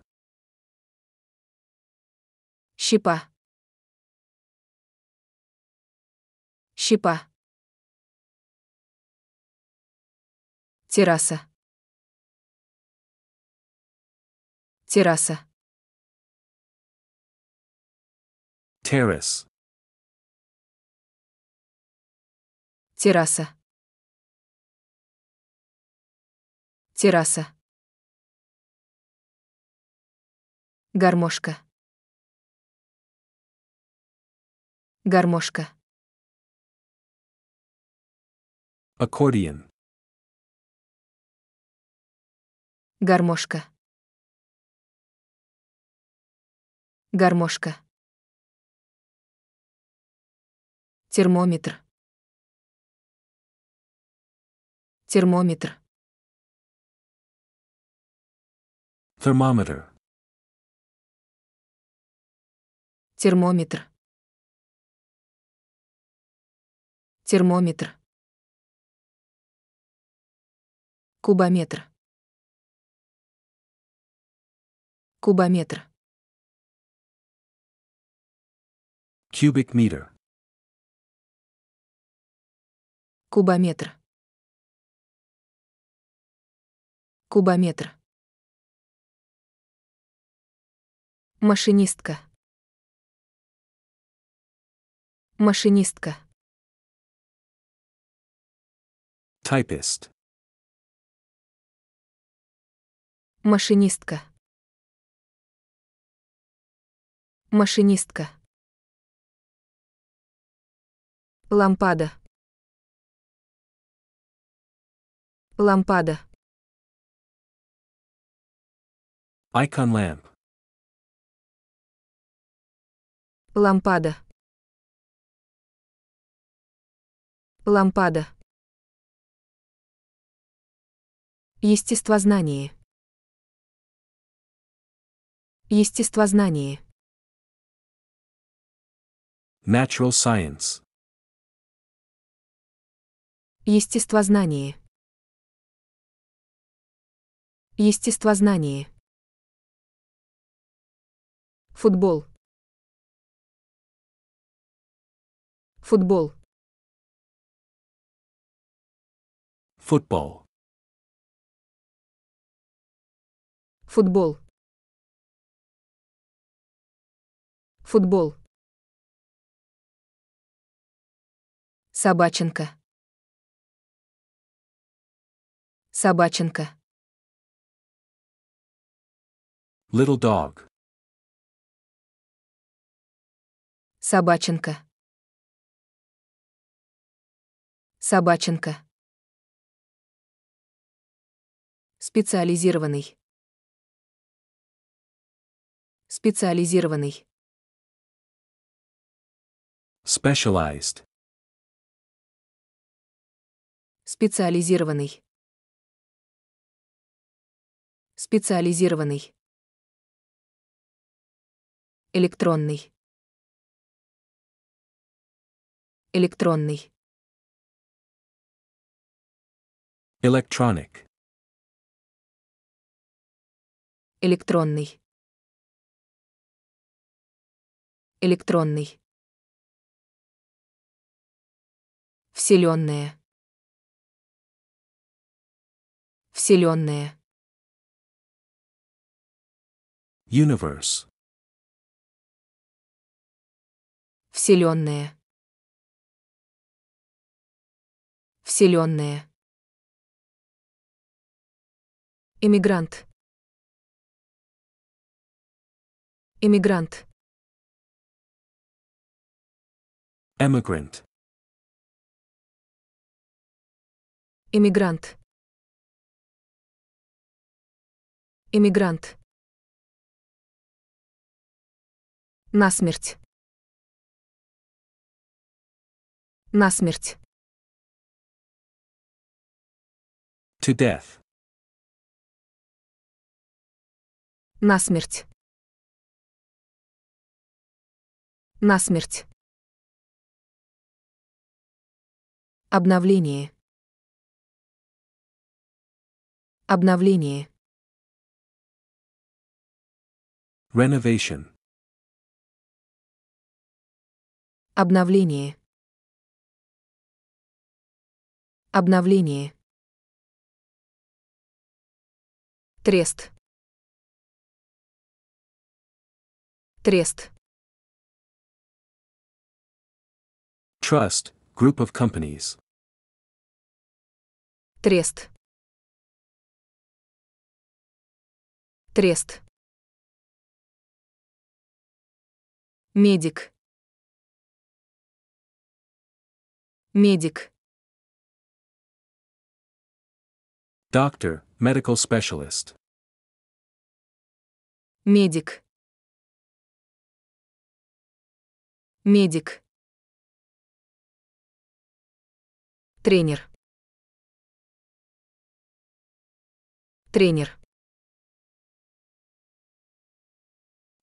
щипа, щипа, терраса, терраса, террас терраса, терраса, гармошка. Гармошка. Accordion. Гармошка. Гармошка. Термометр. Термометр. Термометр. Термометр. Термометр. Кубометр. Кубометр. Cubic meter. Кубометр. Кубометр. Машинистка. Машинистка. Typist. Машинистка. Машинистка. Лампада. Лампада. Icon lamp. Лампада. Лампада. Естествознание. Естествознание. Natural science. Естествознание. Естествознание. Футбол. Футбол. Футбол. Футбол. Футбол. Собаченко. Собаченко. Little dog. Собаченко. Собаченко. Специализированный. Специализированный. Specialized. Специализированный. Специализированный. Электронный. Электронный. Electronic. Электронный. электронный. Вселенная. Вселенная. Universe. Вселенная. Вселенная. Иммигрант. Иммигрант. Immigrant. Иммигрант. Иммигрант. Насмерть. Насмерть. To death. Насмерть. Насмерть. Обновление. Обновление. Renovation. Обновление. Обновление. Трест. Трест. Trust. Group of companies. Трест. Трест. Медик. Медик. Doctor, medical specialist. Медик. Медик. Тренер. Тренер.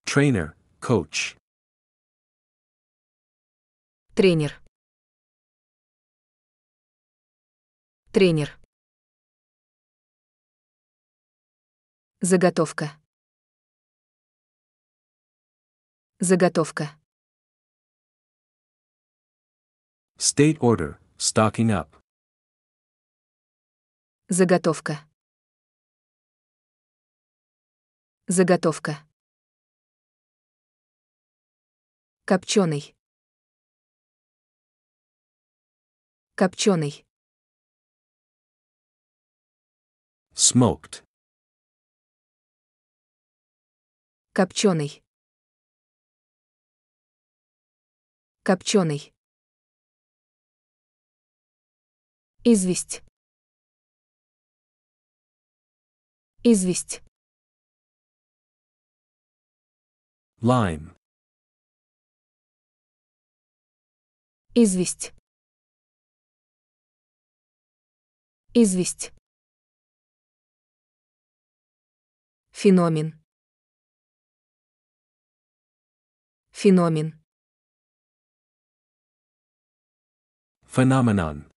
тренер, коуч, Тренер. Тренер. Заготовка. Заготовка. State order, Stocking up. Заготовка. Заготовка. Копченый. Копченый. Smoked. Копченый. Копченый. Известь. Известь. лайм, Известь. Известь. Феномен. Феномен. Phenomenon.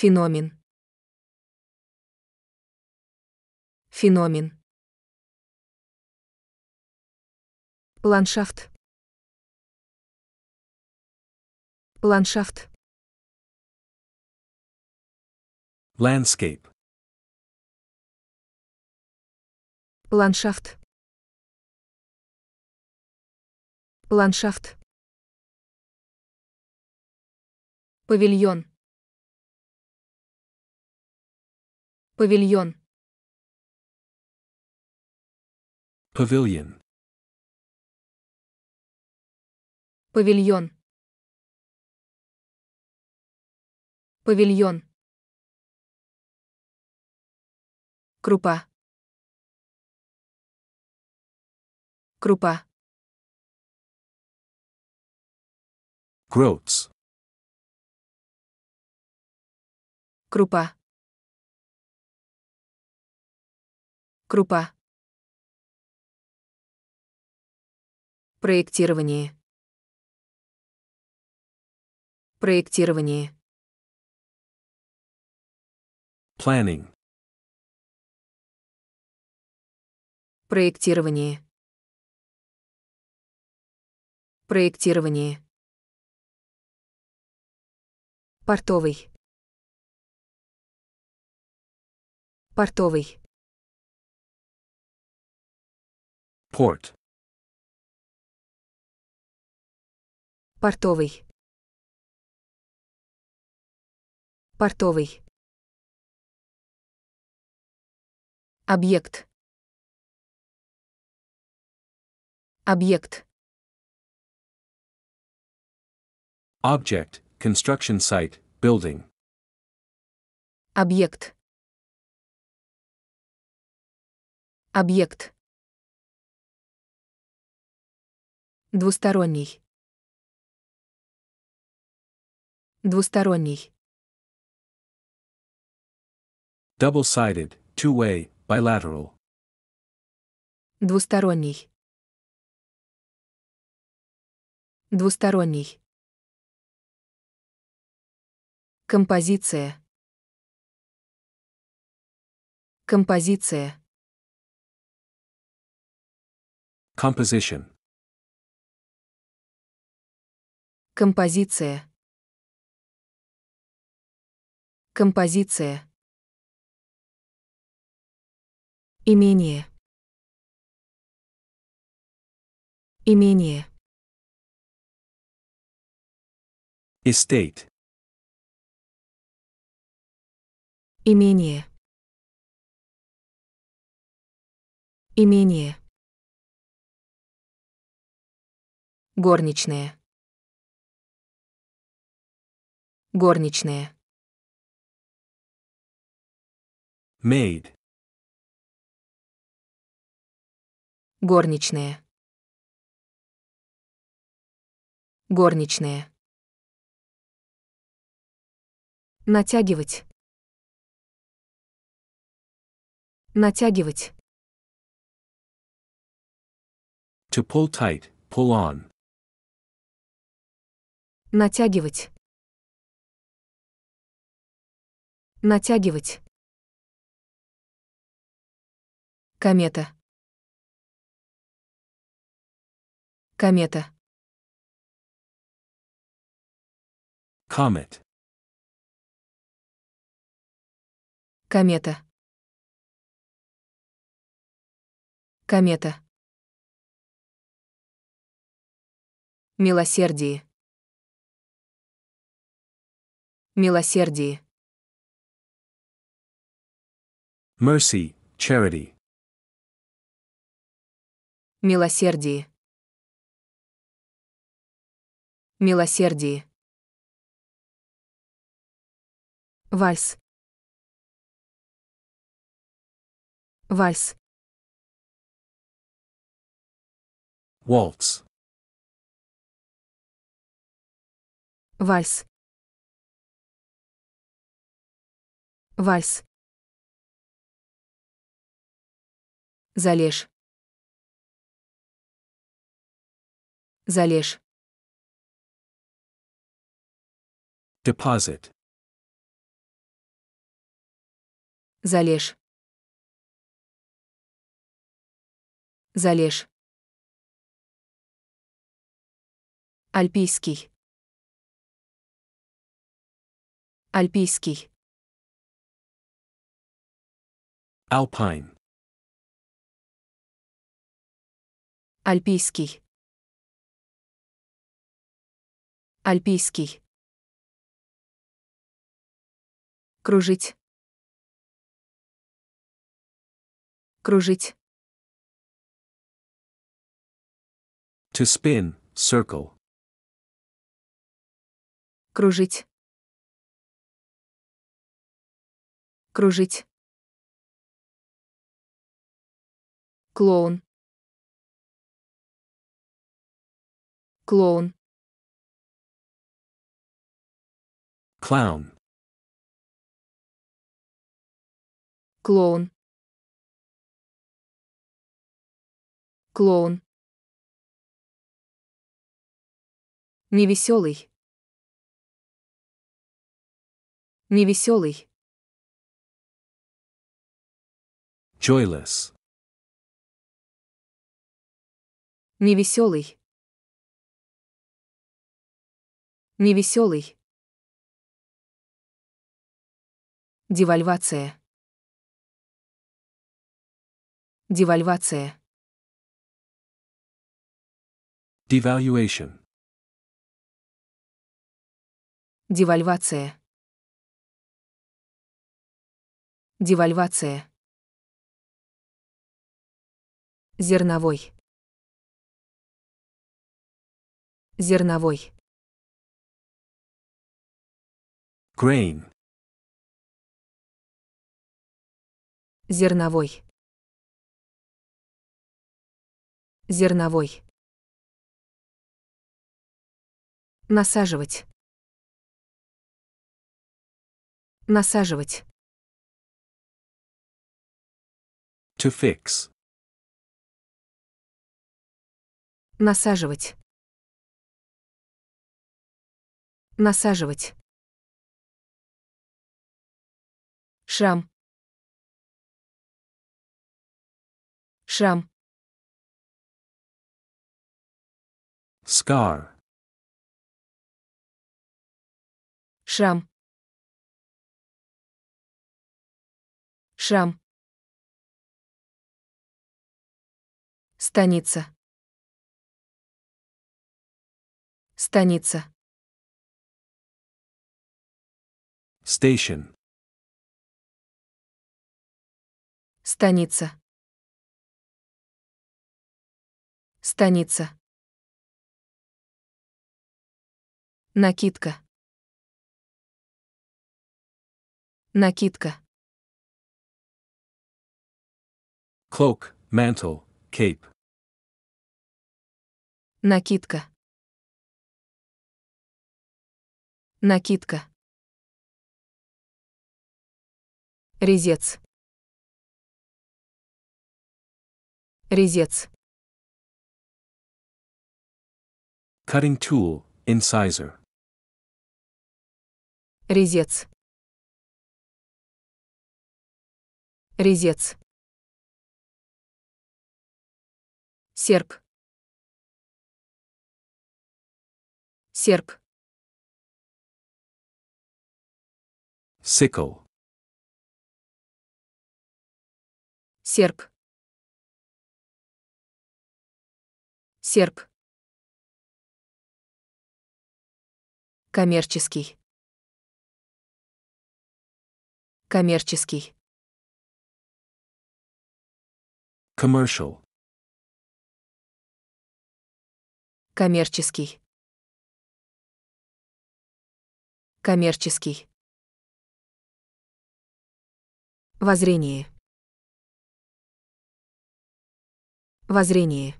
Феномен. Феномен. Ландшафт. Ландшафт. Landscape. Ландшафт. Ландшафт. Павильон. Павильон. Pavilion. Павильон. Павильон. Крупа. Крупа. Groats. Крупа. Крупа. Проектирование. Проектирование. Planning. Проектирование. Проектирование. Портовый. Портовый. порт, Портовый. Портовый. Объект. Объект. объект, construction site, building. Объект. Объект. Двусторонний. Двусторонний. Double-sided, two-way, bilateral. Двусторонний. Двусторонний. Композиция. Композиция. Composition. Композиция. Композиция. Имение. Имение. Estate. Имение. Имение. Горничная. Горничные. Maid. Горничные. Горничные. Натягивать. Натягивать. To pull tight, pull on. Натягивать. Натягивать. Комета. Комета. комет Комета. Комета. Милосердие. Милосердие. Mercy, charity. Милосердие. Милосердие. Вальс. Вальс. Waltz. Вальс. Вальс. Залежь. Залежь. Deposit. Залежь. Залежь. Альпийский. Альпийский. Alpine. Альпийский. Альпийский. Кружить. Кружить. To spin, circle. Кружить. Кружить. Клоун. Клоун. Клоун. Клоун. Клоун. Невеселый. Невеселый. Joyless. Невеселый. Невеселый. Девальвация. Девальвация. Devaluation. Девальвация. Девальвация. Зерновой. Зерновой. Grain. Зерновой. Зерновой. Насаживать. Насаживать. To fix. Насаживать. Насаживать. шрам, шрам, Scar. шрам, шрам, Станица. Станица. Station. Станица. Станица. Накидка. Накидка. Cloak, mantle, cape. Накидка. Накидка. Резец. Резец. Cutting tool, incisor. Резец. Резец. Серп. Серп. Sickle. Серп. Серп. Коммерческий. Коммерческий. Commercial. Коммерческий. Коммерческий. Воззрение. Воззрение.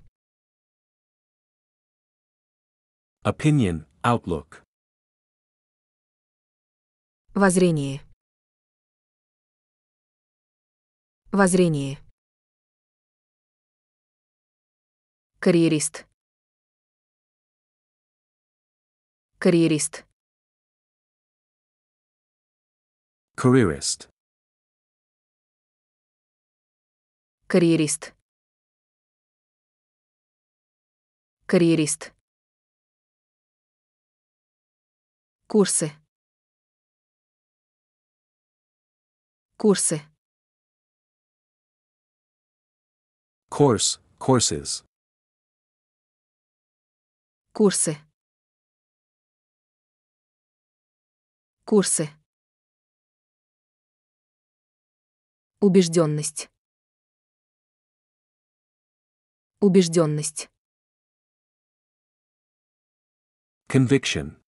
Opinion, Outlook. Воззрение. Воззрение. Карьерист. Карьерист. Карьерист. Карьерист. Карьерист. Курсы. Курсы. курс, courses. Курсы. Курсы. Убежденность. Убежденность. Conviction.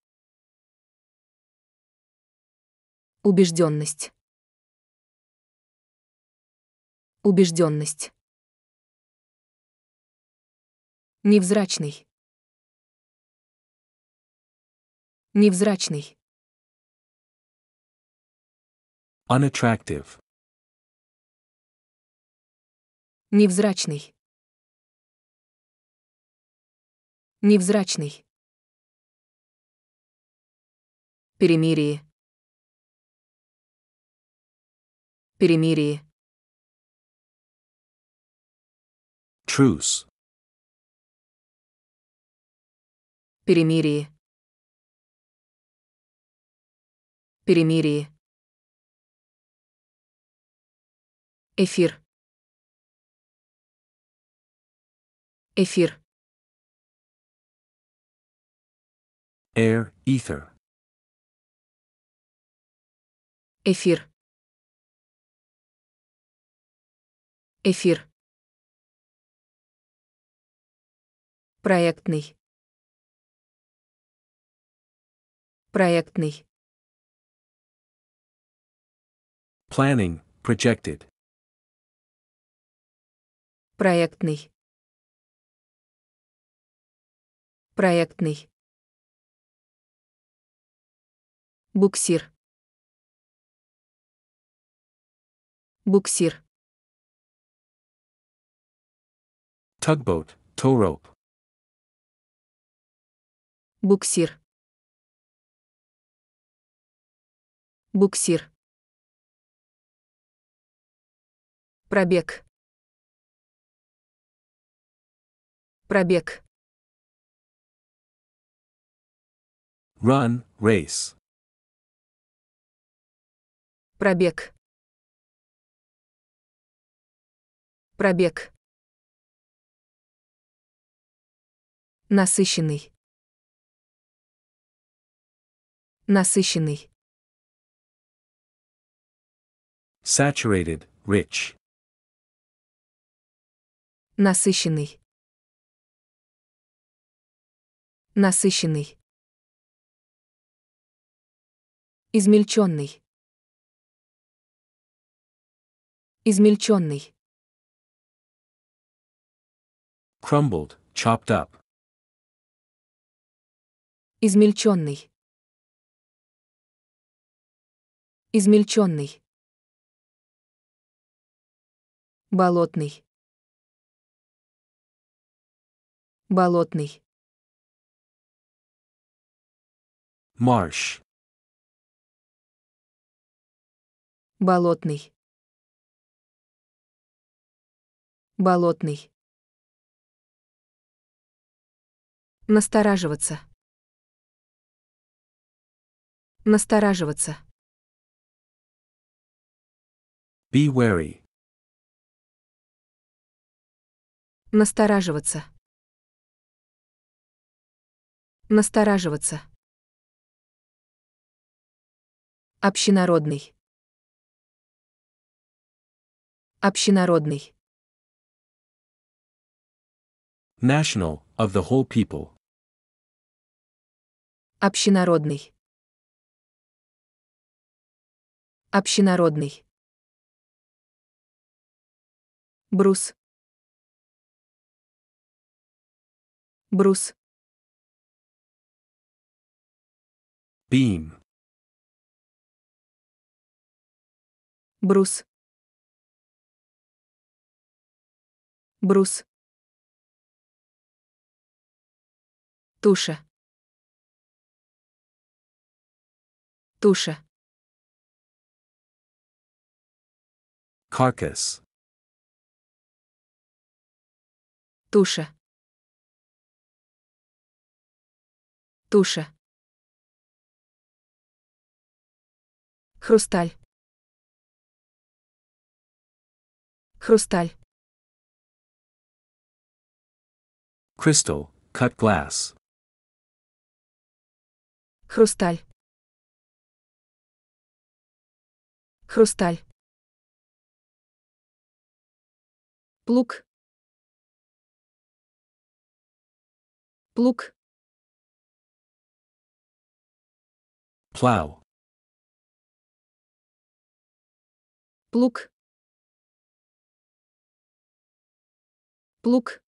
Убежденность. Убежденность. Невзрачный. Невзрачный. Unattractive. Невзрачный. Невзрачный. Перемирие. перемирии. Truce. Перемирии. Перемирии. Эфир. Эфир. Air, ether. Эфир. Эфир. Проектный. Проектный. Planning, projected. Проектный. Проектный. Буксир. Буксир. Tugboat, tow rope. Буксир. Буксир. Пробег. Пробег. Run, race. Пробег. Пробег. Насыщенный. Насыщенный. Saturated, rich. Насыщенный. Насыщенный. Измельченный. Измельченный. Crumbled, chopped up. Измельченный. Измельченный. Болотный. Болотный. марш, Болотный. Болотный. Настораживаться. Настораживаться. Be wary. Настораживаться. Настораживаться. Общенародный. Общенародный. National, of the whole people. Общенародный. Общенародный. Брус. Брус. Бим. Брус. Брус. Туша. Туша. Carcass. Туша. Туша. Хрусталь. Хрусталь. Crystal, cut glass. Хрусталь. Хрусталь. плуг плуг plow плуг плуг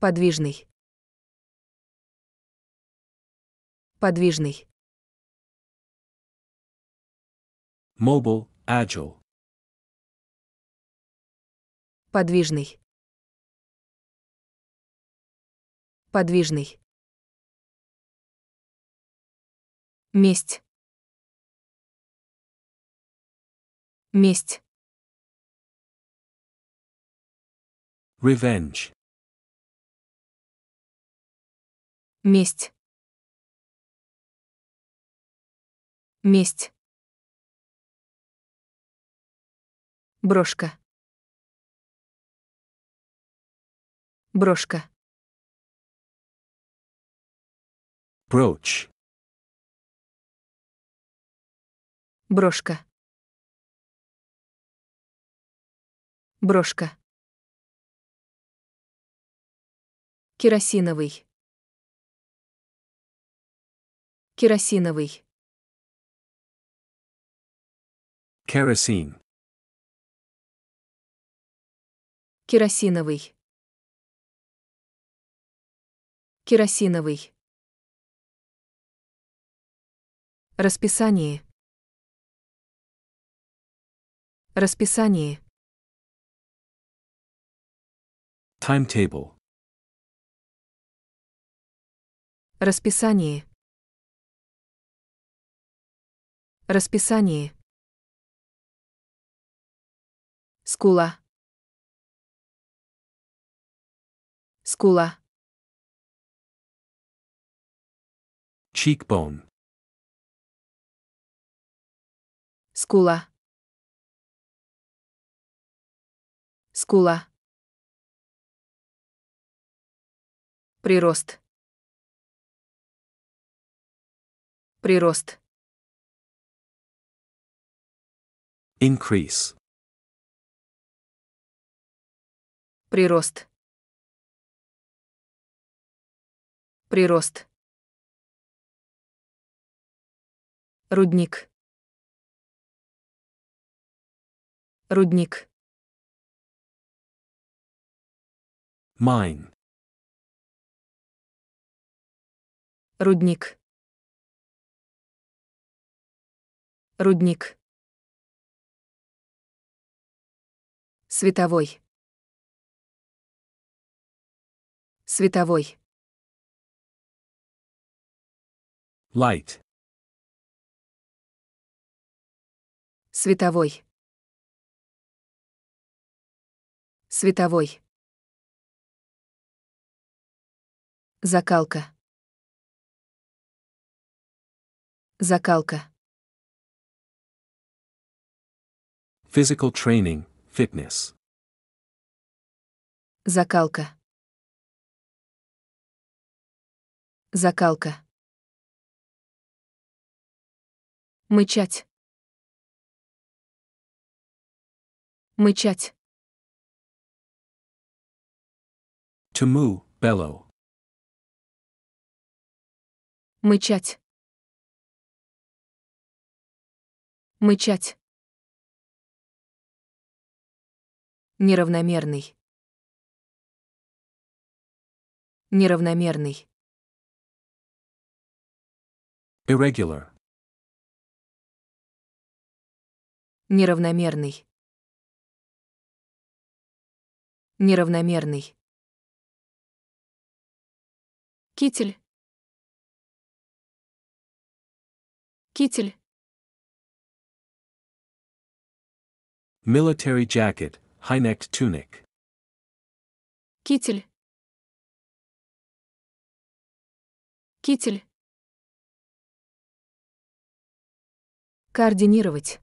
подвижный подвижный mobile agile Подвижный. Подвижный. Месть. Месть. Revenge. Месть. Месть. Брошка. Брошка. Brooch. Брошка. Брошка. Керосиновый. Керосиновый. Kerosene. Керосиновый. Керосиновый. Расписание. Расписание. Timetable. Расписание. Расписание. Скула. Скула. cheekbone. Скула. Скула. Прирост. Прирост. Increase. Прирост. Прирост. Рудник. Рудник. Mine. Рудник. Рудник. Световой. Световой. Light. Световой. Световой. Закалка. Закалка. Physical training, fitness. Закалка. Закалка. Мычать. Мычать. To moo, bellow. Мычать. Мычать. Неравномерный. Неравномерный. Irregular. Неравномерный неравномерный. Китель. Китель. Military jacket, high-necked tunic. Китель. Китель. Координировать.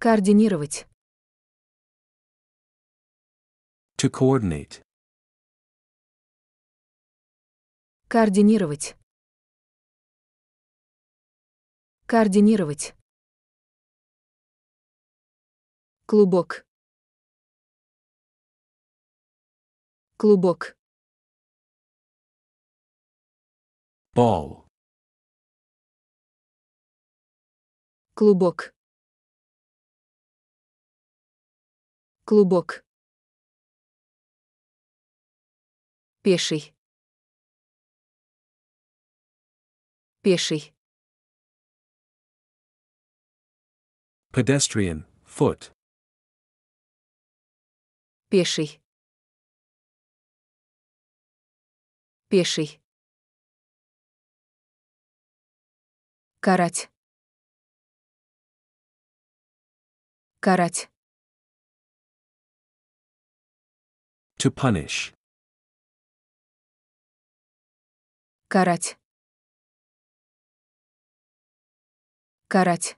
Координировать. To coordinate. Координировать. Координировать. Клубок. Клубок. Ball. Клубок. Клубок. Пеший. Пеший. Pedestrian, foot. Пеший. Пеший. Карать. Карать. To punish. Карать. Карать.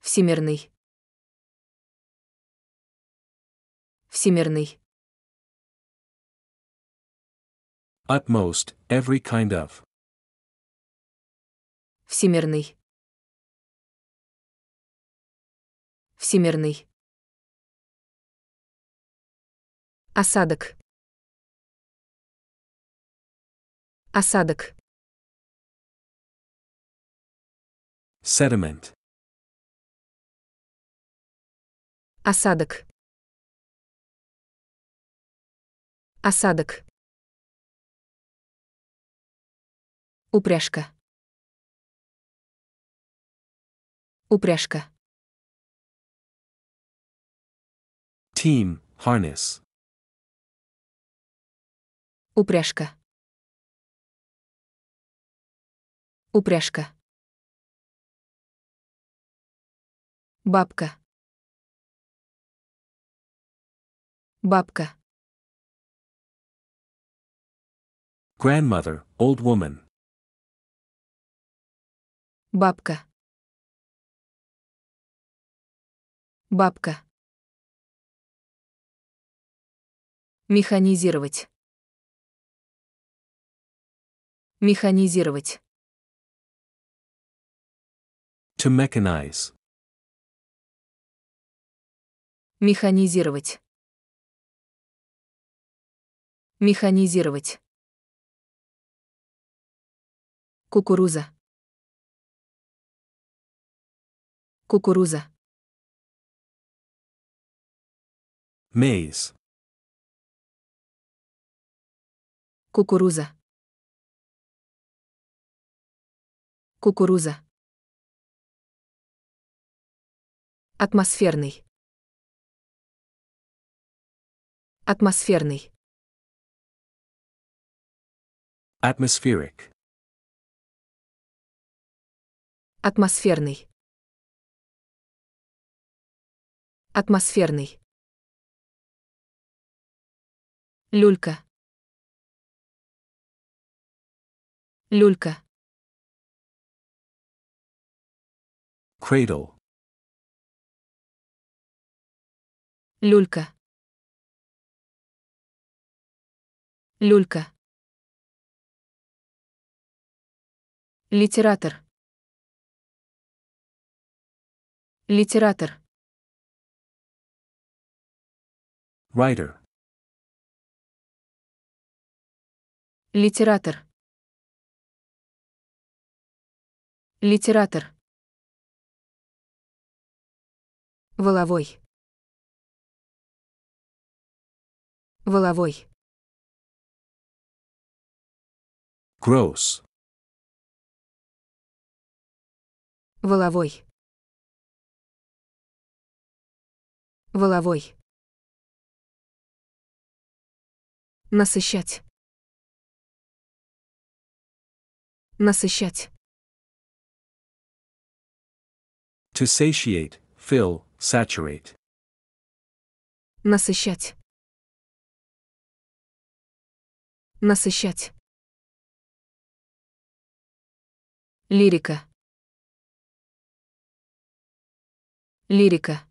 Всемирный. Всемирный. Utmost, every kind of. Всемирный. Всемирный. Осадок. Осадок. Sediment. Осадок. Осадок. Упряжка. Упряжка. Team, harness. Упряжка. Упряжка. Бабка. Бабка. Grandmother, old woman. Бабка. Бабка. Механизировать. Механизировать. To mechanize. Механизировать. Механизировать. Кукуруза. Кукуруза. Maize. Кукуруза. Кукуруза. Атмосферный. Атмосферный. Atmospheric. Атмосферный. Атмосферный. Люлька. Люлька. Cradle. Люлька. Люлька. Литератор. Литератор. Writer. Литератор. Литератор. Воловой. Воловой. Gross. Воловой. Воловой. Насыщать. Насыщать. To satiate, fill, saturate. Насыщать. насыщать. Лирика. Лирика.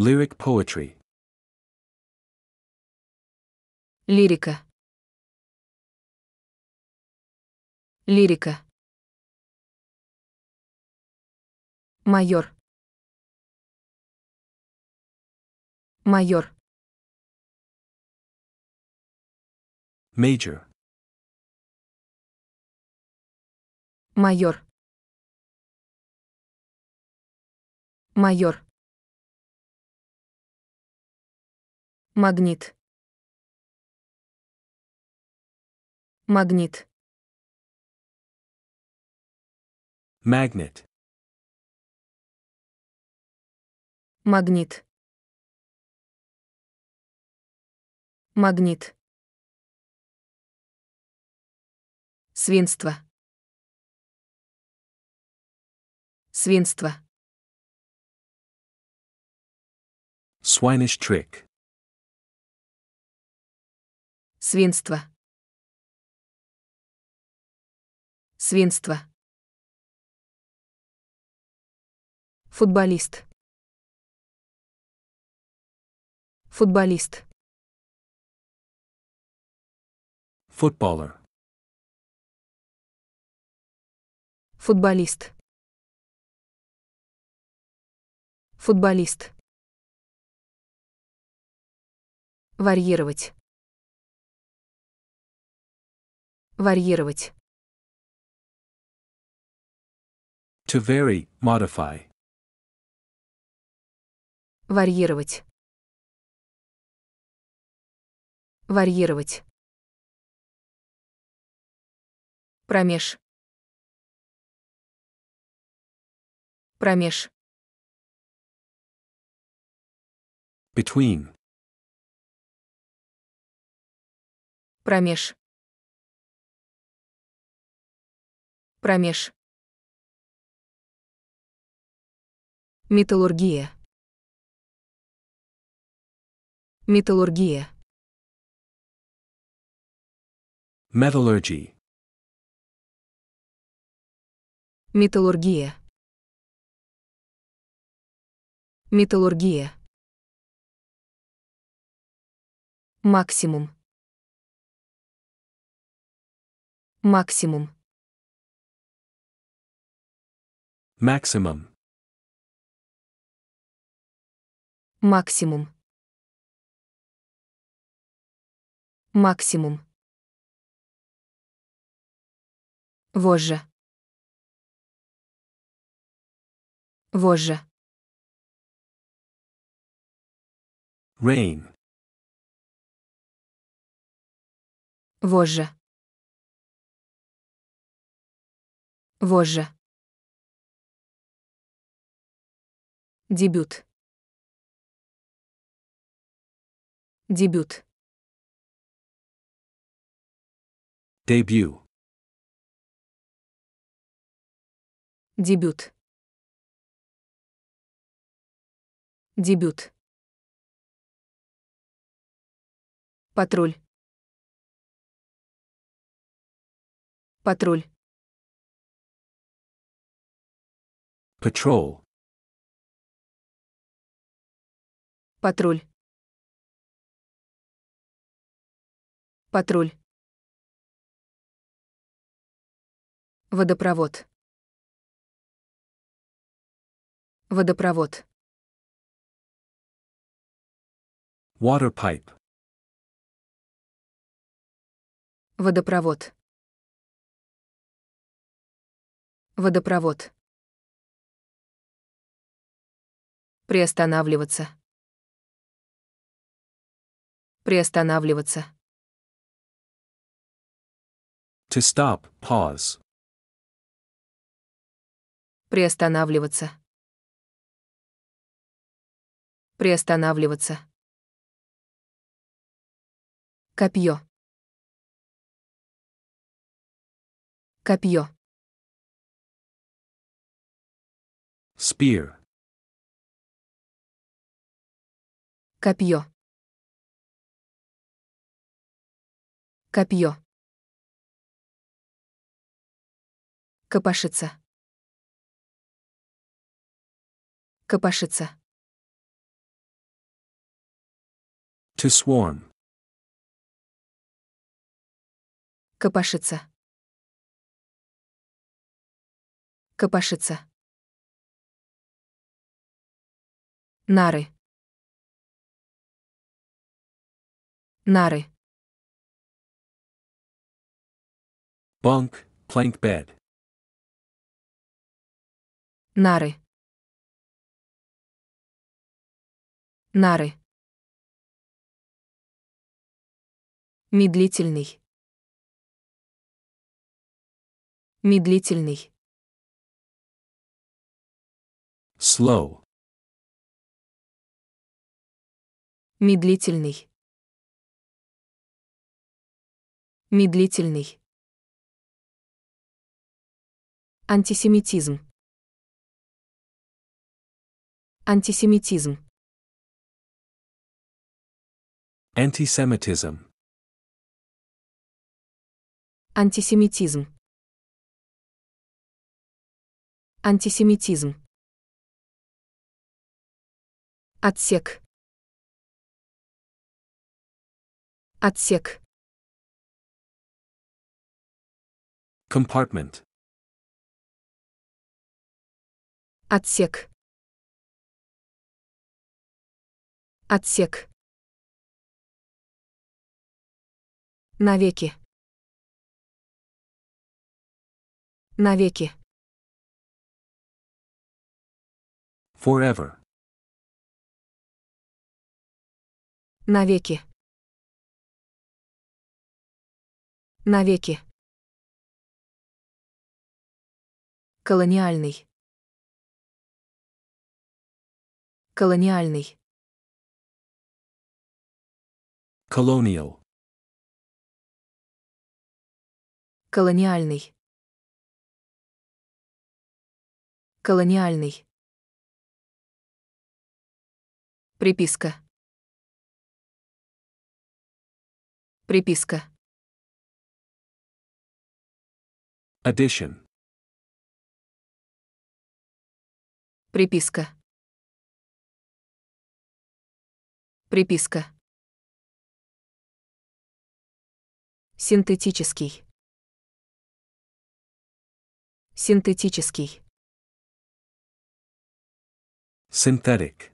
Lyric poetry. Лирика. Лирика. Майор. Майор. Major. Майор. Майор. Магнит. Магнит. Magnet. Магнит. Магнит. Свинство. Свинство. Swinish trick. Свинство. Свинство. Футболист. Футболист. Footballer. Футболист. Футболист. Варьировать. Варьировать. To vary, modify. Варьировать. Варьировать. Промеж. промеж. Between. Промеж. Промеж. Металлургия. Металлургия. Metallurgy. Металлургия. Металлургия. Максимум. Максимум. максимум Максимум. Максимум. Вожжа. Вожжа. Rain. Вожжа. Вожжа. Дебют. Дебют. Дебют. Дебют. Дебют. Патруль. Патруль. Patrol. Патруль. Патруль. Водопровод. Водопровод. Water pipe. Водопровод. Водопровод. Приостанавливаться. Приостанавливаться. To stop, pause. Приостанавливаться. Приостанавливаться. Копье. Копье. Spear. Копье. Копье. Копошится. Копошится. To swarm. Копошится. Копошится. Нары. Нары. Bunk, plank bed. Нары. Нары. Медлительный. Медлительный. Slow. Медлительный. Медлительный. Антисемитизм. Антисемитизм. Антисемитизм. Антисемитизм. Антисемитизм. Отсек. Отсек. Compartment. Отсек. Отсек. Навеки. Навеки. Forever. Навеки. Навеки. Колониальный. Колониальный. Colonial. Колониальный. Колониальный. Приписка. Приписка. Addition. Приписка. Приписка. Синтетический. Синтетический. Synthetic.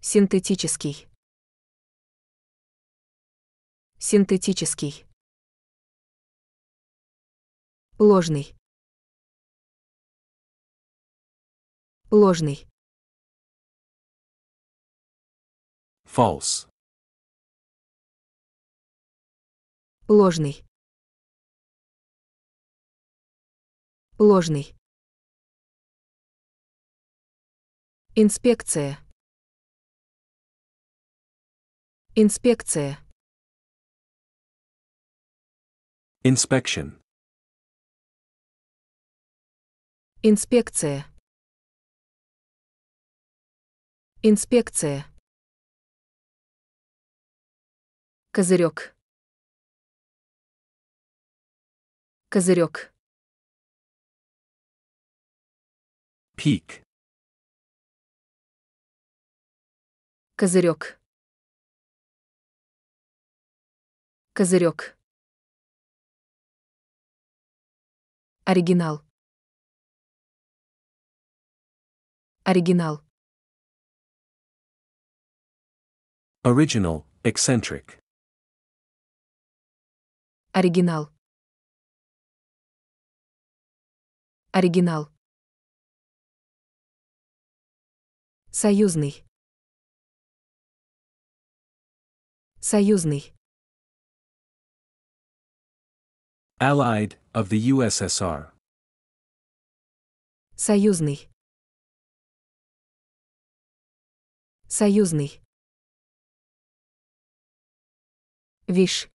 Синтетический. Синтетический. Ложный. Ложный. False. Ложный. Ложный. Инспекция. Инспекция. Inspection. Инспекция. Инспекция. Козырек. Козырек. Peak. Козырек. Козырек. Оригинал. Оригинал. Original, eccentric. Оригинал. Оригинал. Союзный. Союзный. Allied, of the USSR. Союзный. Союзный. Виш.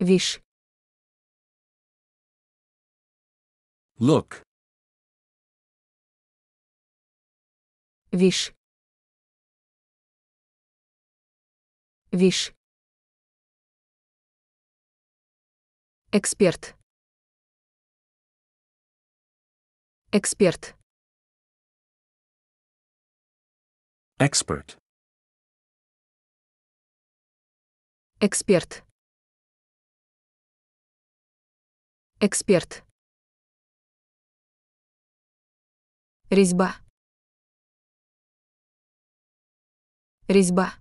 Виш. Look. Виш. Виш. Эксперт. Эксперт. Expert. Эксперт. Эксперт. Резьба. Резьба.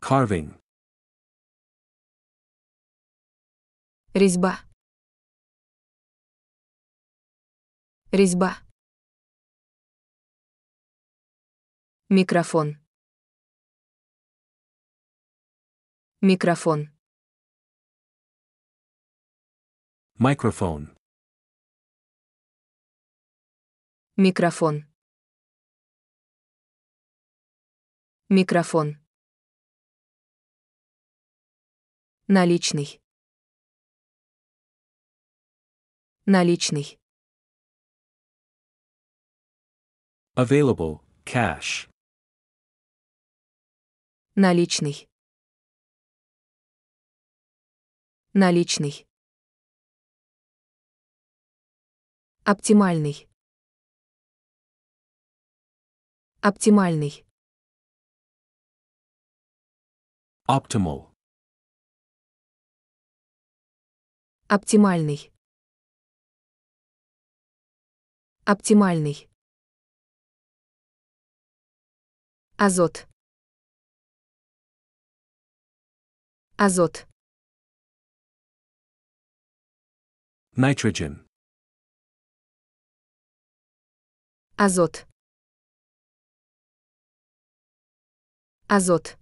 Carving. Резьба. Резьба. Микрофон. Микрофон. Microphone. Микрофон. Микрофон. Наличный. Наличный. Available, cash. Наличный. Наличный. Оптимальный. Оптимальный. Optimal. Оптимальный. Оптимальный. Азот. Азот. Nitrogen. Азот. Азот.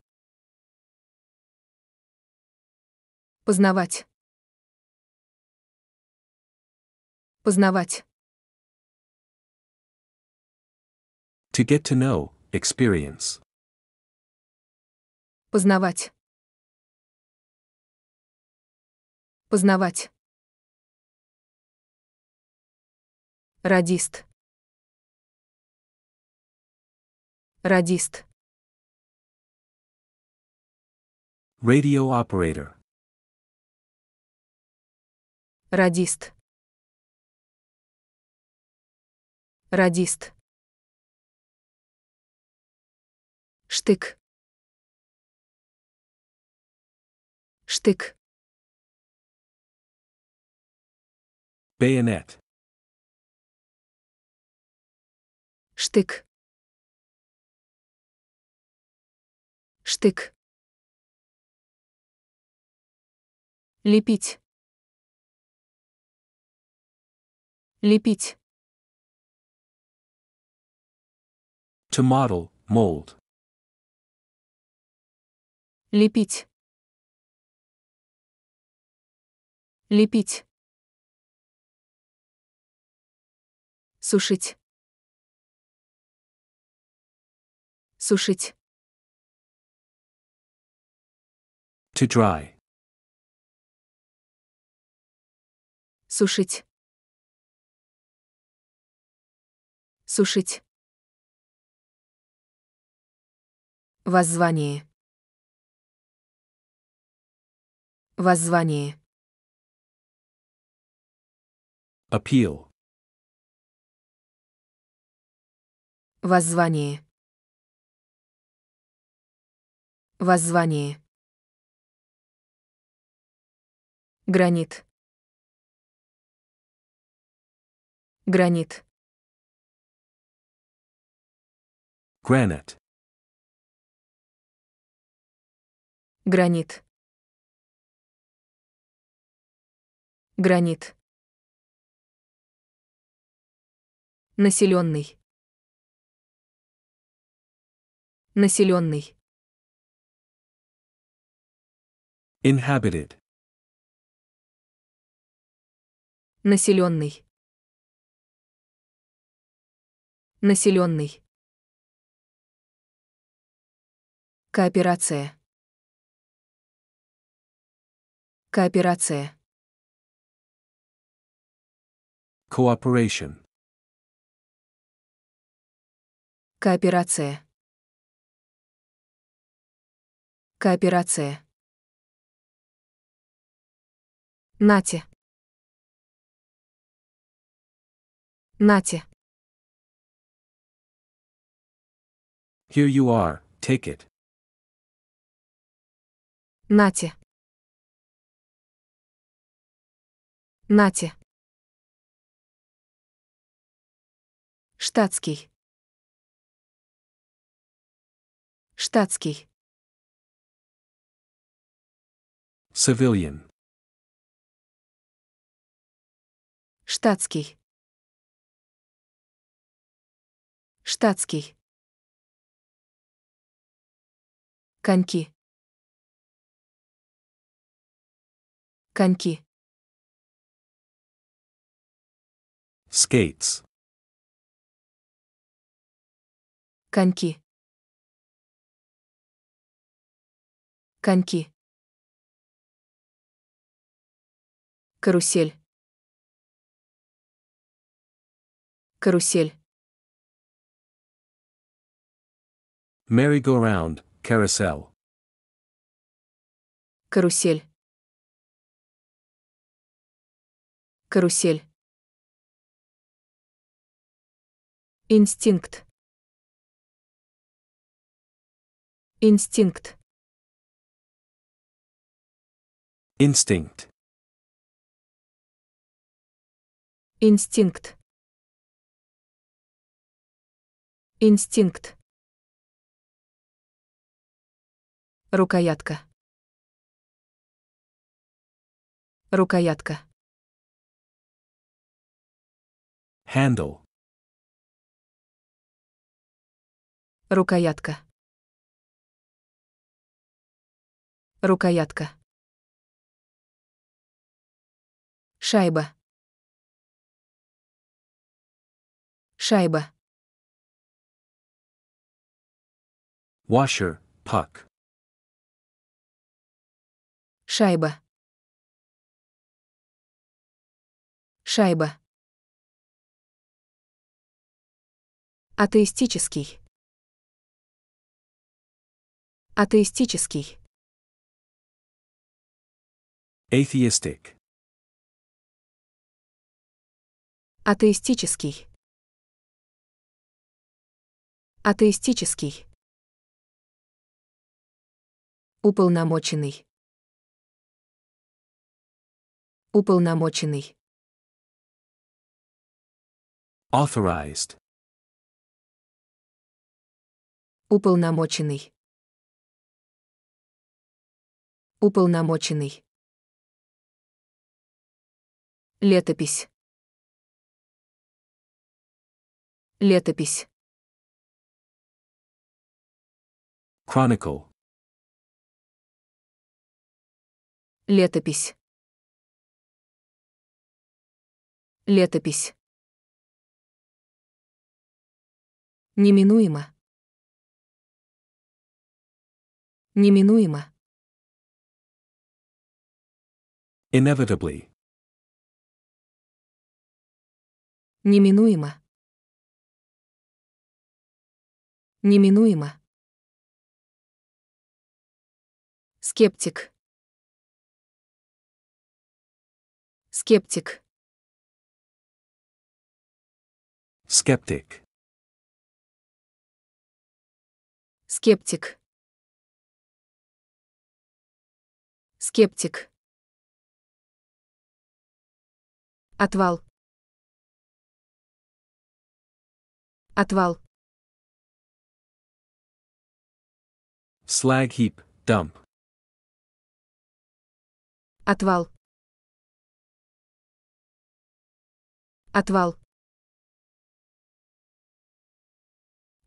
Познавать. Познавать. To get to know, experience. Познавать. Познавать. Радист. Радист. Radio operator. Радист. Радист. штык штык bayonet штык штык лепить лепить to model mold Лепить. Лепить. Сушить. Сушить. To dry. Сушить. Сушить. Воззвание. Воззвание. Appeal. Воззвание. Воззвание. Гранит. Гранит. Granite. Гранит. Гранит. Населенный. Населенный. Inhabited. Населенный. Населенный. Кооперация. Кооперация. Cooperation. Кооперация. Кооперация. Нати. Нате. Here you are, take it. Нати. Нати. Штатский. Штатский. Civilian. Штатский. Штатский. Коньки. Коньки. Skates. Коньки. Коньки. Карусель. Карусель. Merry-go-round, carousel. Карусель. Карусель. Инстинкт. Инстинкт. инстинкт, Инстинкт. Инстинкт. Рукоятка. Рукоятка. Handle. Рукоятка. Рукоятка. Шайба. Шайба. Washer, puck. Шайба. Шайба. Атеистический. Атеистический. Atheistic. Атеистический. Атеистический. Уполномоченный. Уполномоченный. Authorized. Уполномоченный. Уполномоченный. Летопись. Летопись. Chronicle. Летопись. Летопись. Неминуемо. Неминуемо. Inevitably. Неминуемо. Неминуемо. Скептик. Скептик. Skeptic. Скептик. Скептик. Отвал. Отвал. Slag heap, dump. Отвал. Отвал.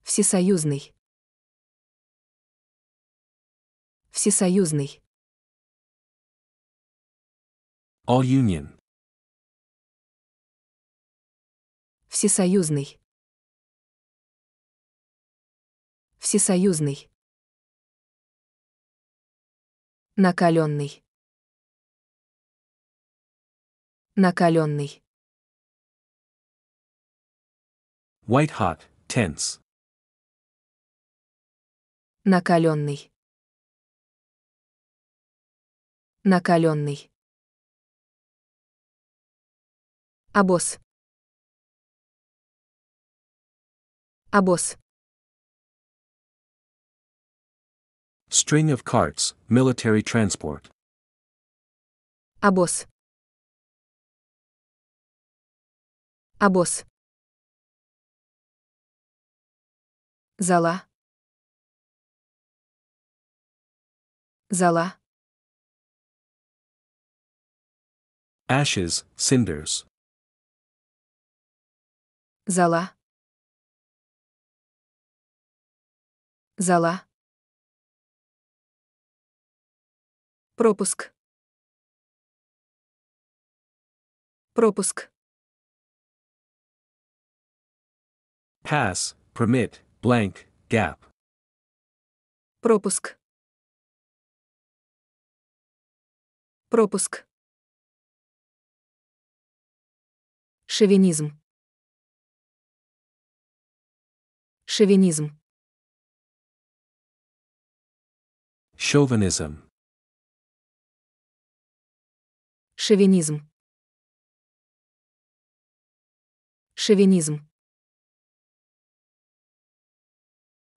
Всесоюзный. Всесоюзный. All Union. Всесоюзный. всесоюзный. Накаленный. Накаленный. White hot, tense. Накаленный. Накаленный. Обоз. Обоз. String of carts, military transport. Abos. Abos. Zala. Zala. Ashes, cinders. Zala. Zala. Пропуск. Пропуск. Pass, permit, blank, gap. Пропуск. Пропуск. Шовинизм. Шовинизм. Chauvinism. Шовинизм. Шовинизм.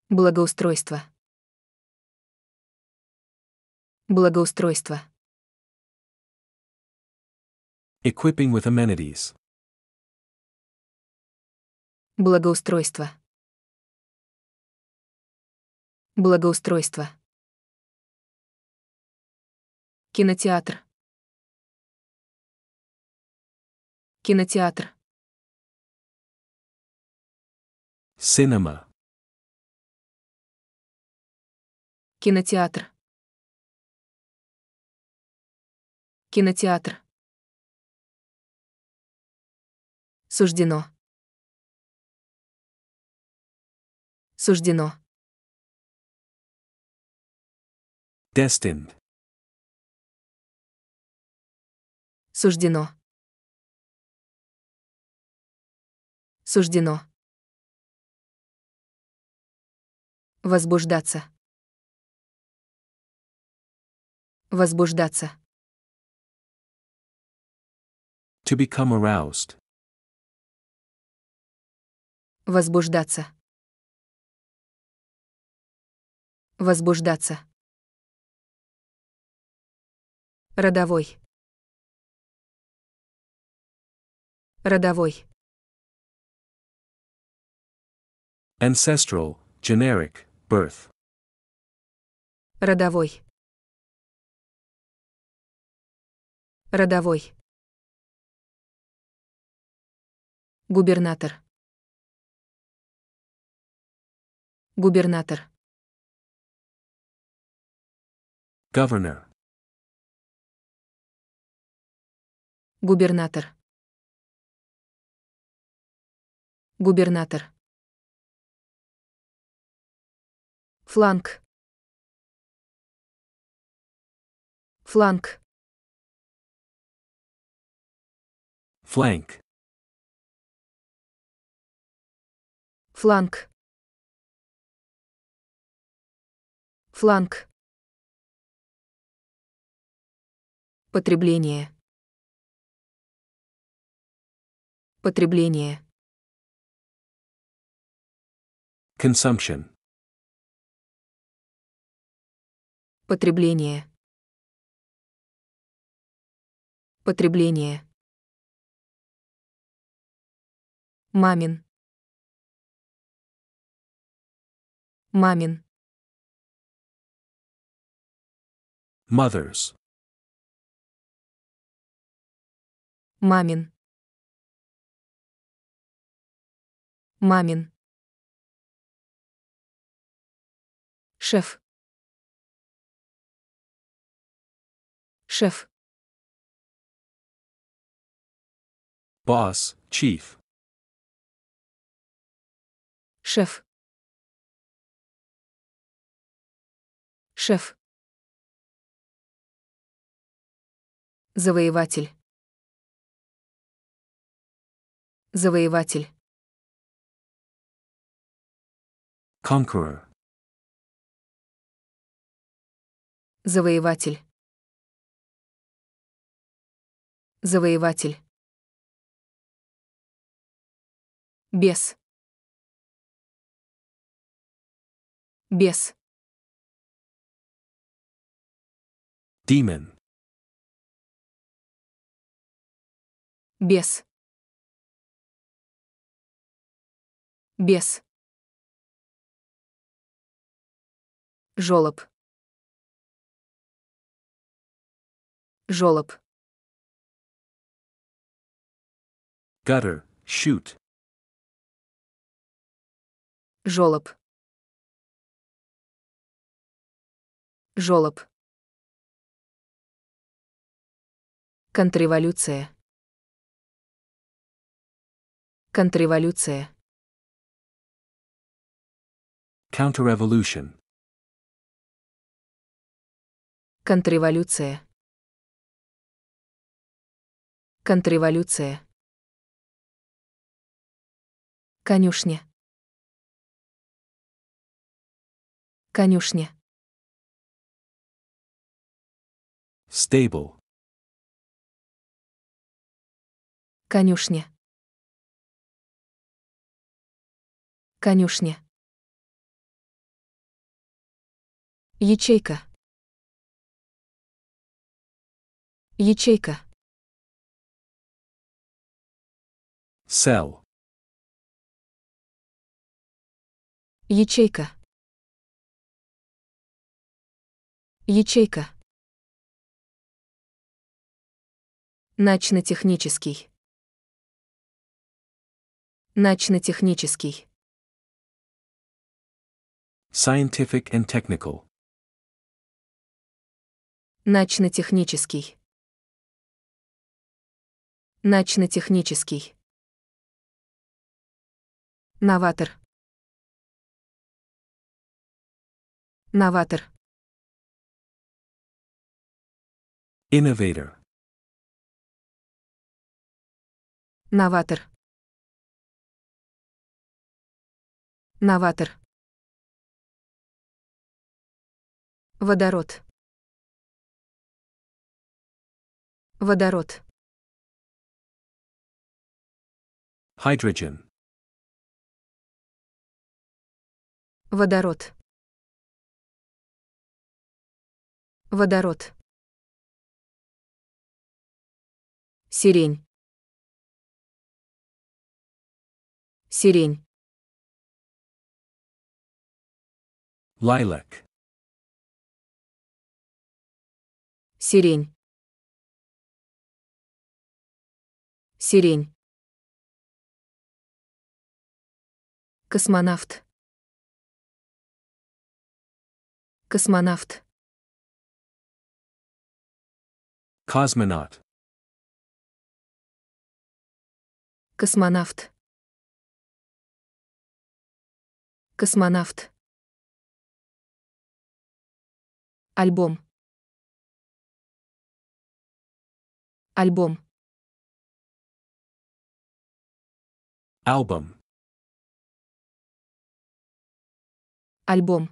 Благоустройство. Благоустройство. Equipping with amenities. Благоустройство. Благоустройство. Кинотеатр. Кинотеатр. Cinema. Кинотеатр. Кинотеатр. Суждено. Суждено. Destined. Суждено. суждено. Возбуждаться. Возбуждаться. To become aroused. Возбуждаться. Возбуждаться. Родовой. Родовой. Ancestral, generic, birth. Родовой. Родовой. Губернатор. Губернатор. Governor. Губернатор. Губернатор. фланг фланг фланг фланг фланг потребление потребление consumption Потребление. Потребление. Мамин. Мамин. Mothers. Мамин. Мамин. Шеф. шеф. Босс. Чиф. Шеф. Шеф. Завоеватель. Завоеватель. Conqueror. Завоеватель. Завоеватель. Бес. Бес. демон Бес. Бес. Жолоб. Жолоб. gutter, shoot. Жолоб. Жолоб. Контрреволюция. Контрреволюция. Counterrevolution. Контрреволюция. Контрреволюция. Конюшня. Конюшня. Stable. Конюшня. Конюшня. Ячейка. Ячейка. Cell. Ячейка. Ячейка. Начно-технический. Начно-технический. Scientific and technical. Начно-технический. Начно-технический. Новатор. Новатор. Innovator. Новатор. Новатор. Водород. Водород. Hydrogen. Водород. Водород. Сирень. Сирень. Lilac. Сирень. Сирень. Космонавт. Космонавт. Космонавт. Космонавт. Космонавт. Альбом. Альбом. Album. Альбом.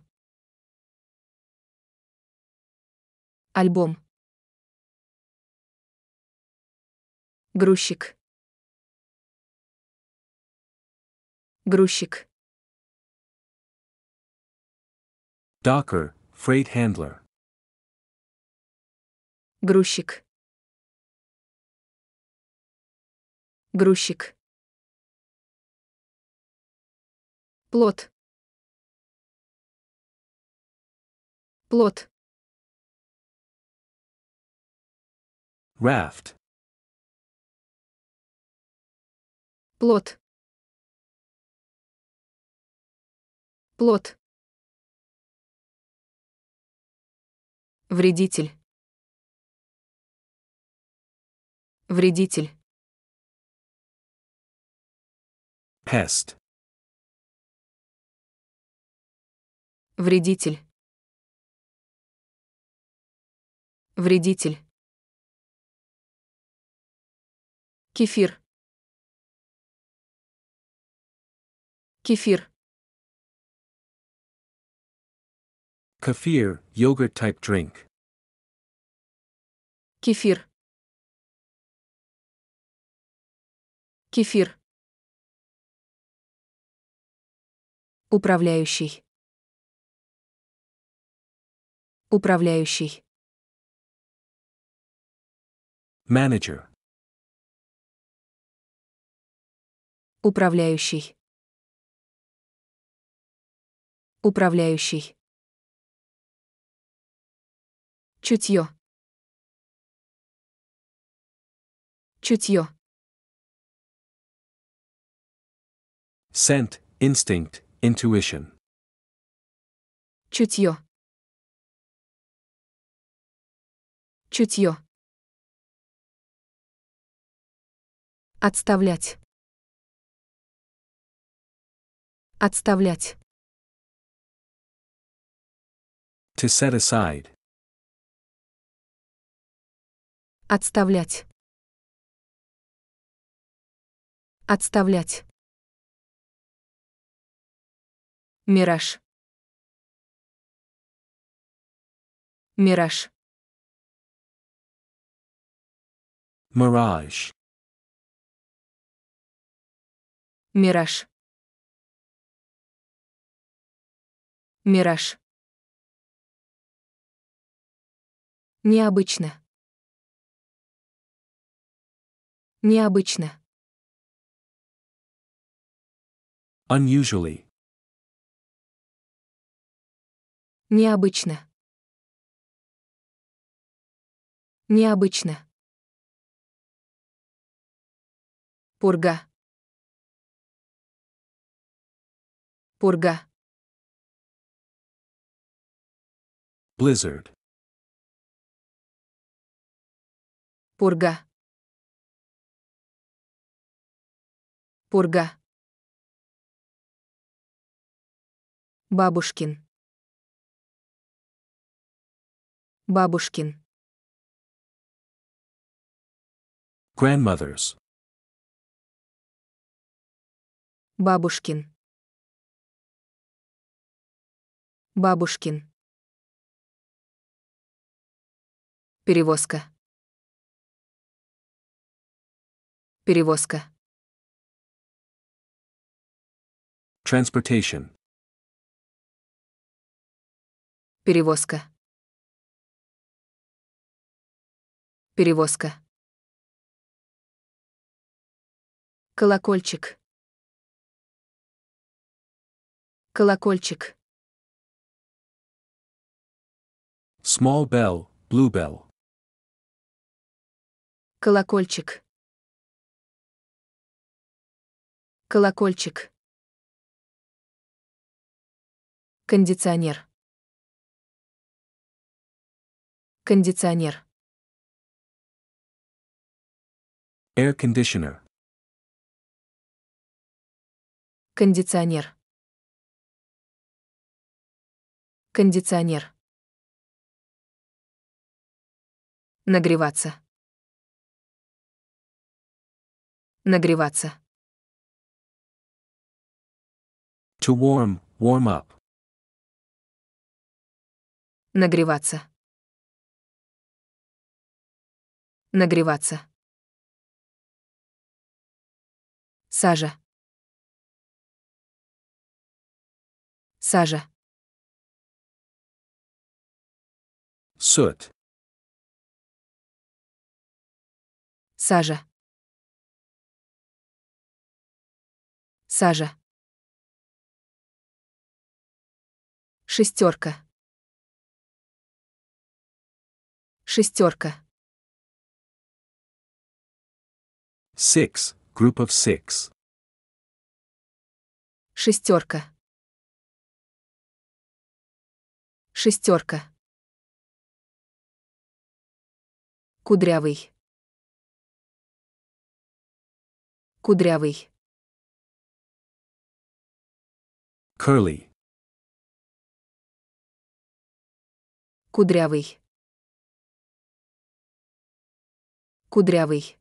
Альбом. Грузчик. Грузчик. докер, freight handler. Грузчик. Грузчик. Плод. Плод. Raft. плод плод вредитель вредитель пест, вредитель вредитель кефир Кефир. Кефир, йогурт type drink. Кефир. Кефир. Управляющий. Управляющий. Manager. Управляющий. Управляющий. Чутье. Чутье. Scent, instinct, intuition. Чутье. Чутье. Отставлять. Отставлять. To set aside. Отставлять. Отставлять. Мираж. Мираж. Мираж. Мираж. Мираж. Необычно. Необычно. Unusually. Необычно. Необычно. Пурга. Пурга. Blizzard. Пурга. Пурга. Бабушкин. Бабушкин. Grandmothers. Бабушкин. Бабушкин. Перевозка. Перевозка. Transportation. Перевозка. Перевозка. Колокольчик. Колокольчик. Small bell, blue bell. Колокольчик. Колокольчик. Кондиционер. Кондиционер. Air conditioner. Кондиционер. Кондиционер. Нагреваться. Нагреваться. To warm, warm up. Нагреваться. Нагреваться. Сажа. Сажа. Суть. Сажа. Сажа. Шестерка. Шестерка. Six, group of six. Шестерка. Шестерка. Кудрявый. Кудрявый. Curly. Кудрявый. Кудрявый.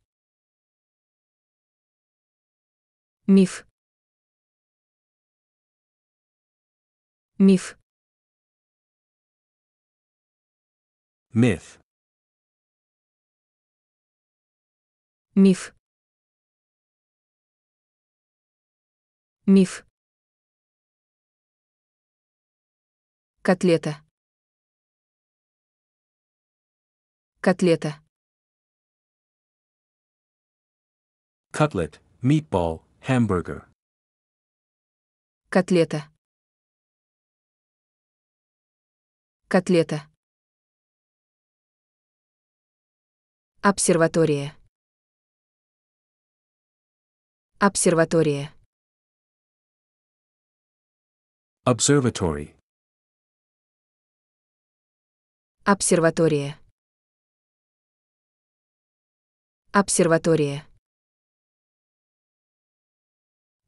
Миф. Миф. Миф. Миф. Миф. Котлета. Котлета. Cutlet, meatball, hamburger. Котлета. Котлета. Обсерватория. Обсерватория. Observatory. Обсерватория. Обсерватория.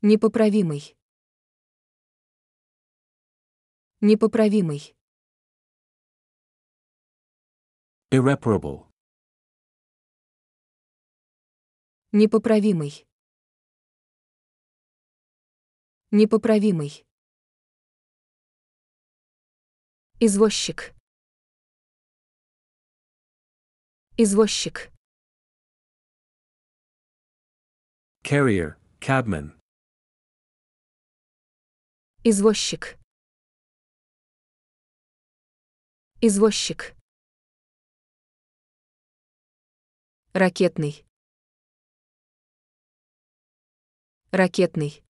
Непоправимый. Непоправимый. Irreparable. Непоправимый. Непоправимый. Извозчик. Извозчик. Carrier, cabman. Извозчик. Извозчик. Ракетный. Ракетный.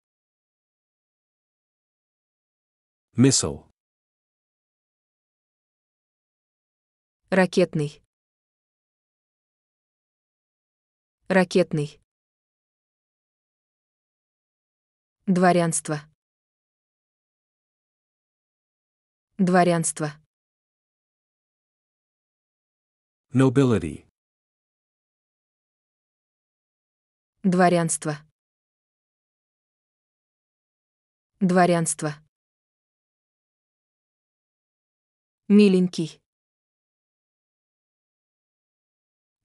миссил, Ракетный. Ракетный. Дворянство. Дворянство. Nobility. Дворянство. Дворянство. Миленький.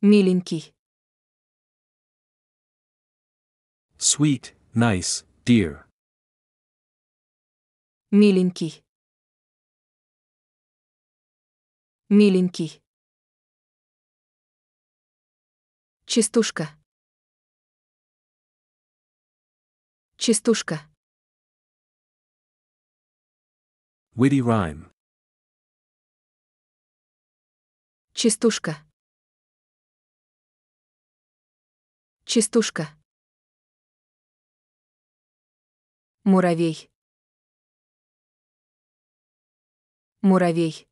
Миленький. Sweet, nice, Dear. Миленький. Миленький. чистушка, чистушка, Witty rhyme. чистушка, чистушка. Муравей. Муравей.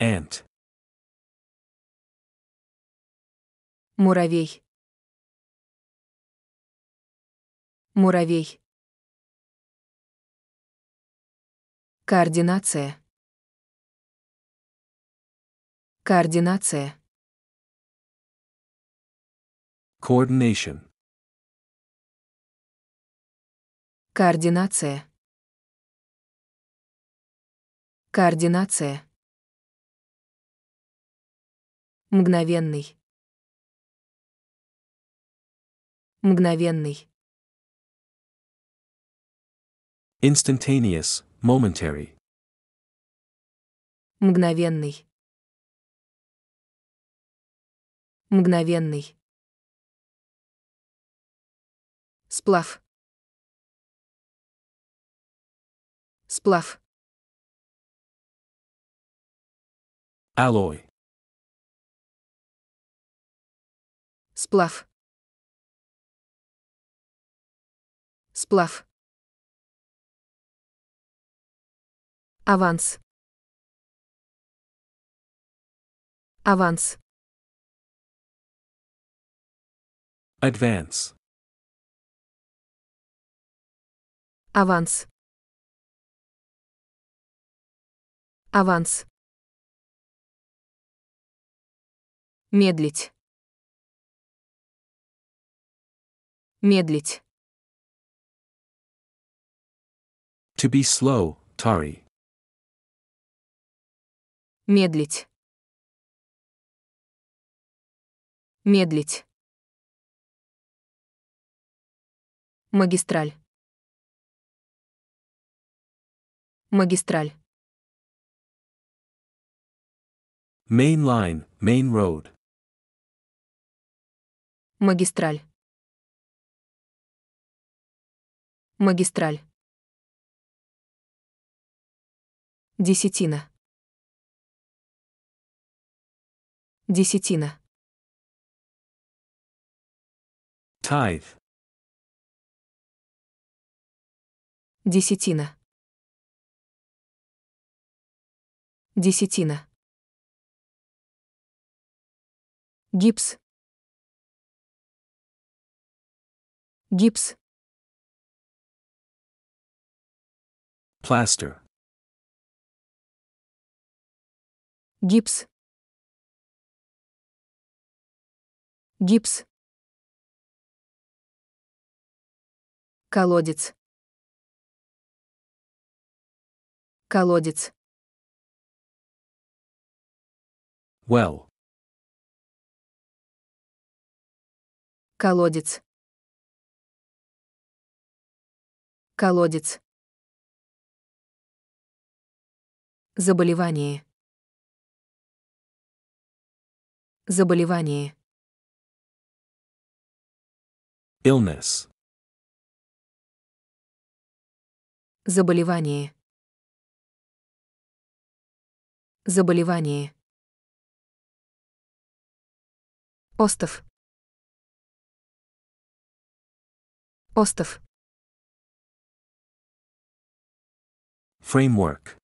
Ant. Муравей. Муравей. Координация. Координация. Coordination. Координация. Координация. Мгновенный. Мгновенный. Instantaneous, momentary. Мгновенный. Мгновенный. Сплав. Сплав. Алой. Сплав. Сплав. Аванс. Аванс. Advance. Аванс. Аванс. Медлить. Медлить. To be slow, tarry. Медлить. Медлить. Магистраль. Магистраль. Main line, main road. Магистраль. Магистраль. Десятина. Десятина. Tithe. Десятина. Десятина. Гипс. Гипс. Пластер. Гипс. Гипс. Колодец. Колодец. Well. Колодец. Колодец. Заболевание. Заболевание. Illness. Заболевание. Заболевание. Остов. Остов. Framework.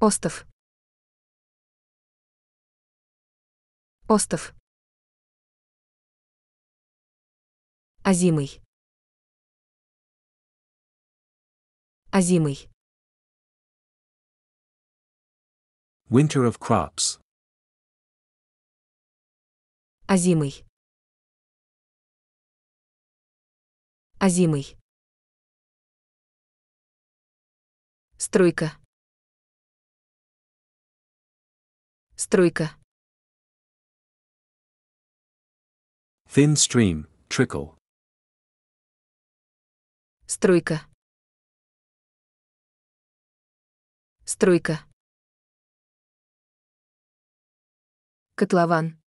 Остов. Остов. Озимый. Озимый. Winter of crops. Озимый. Азимый. Струйка. Струйка. Thin stream, trickle. Струйка. Струйка. Котлован.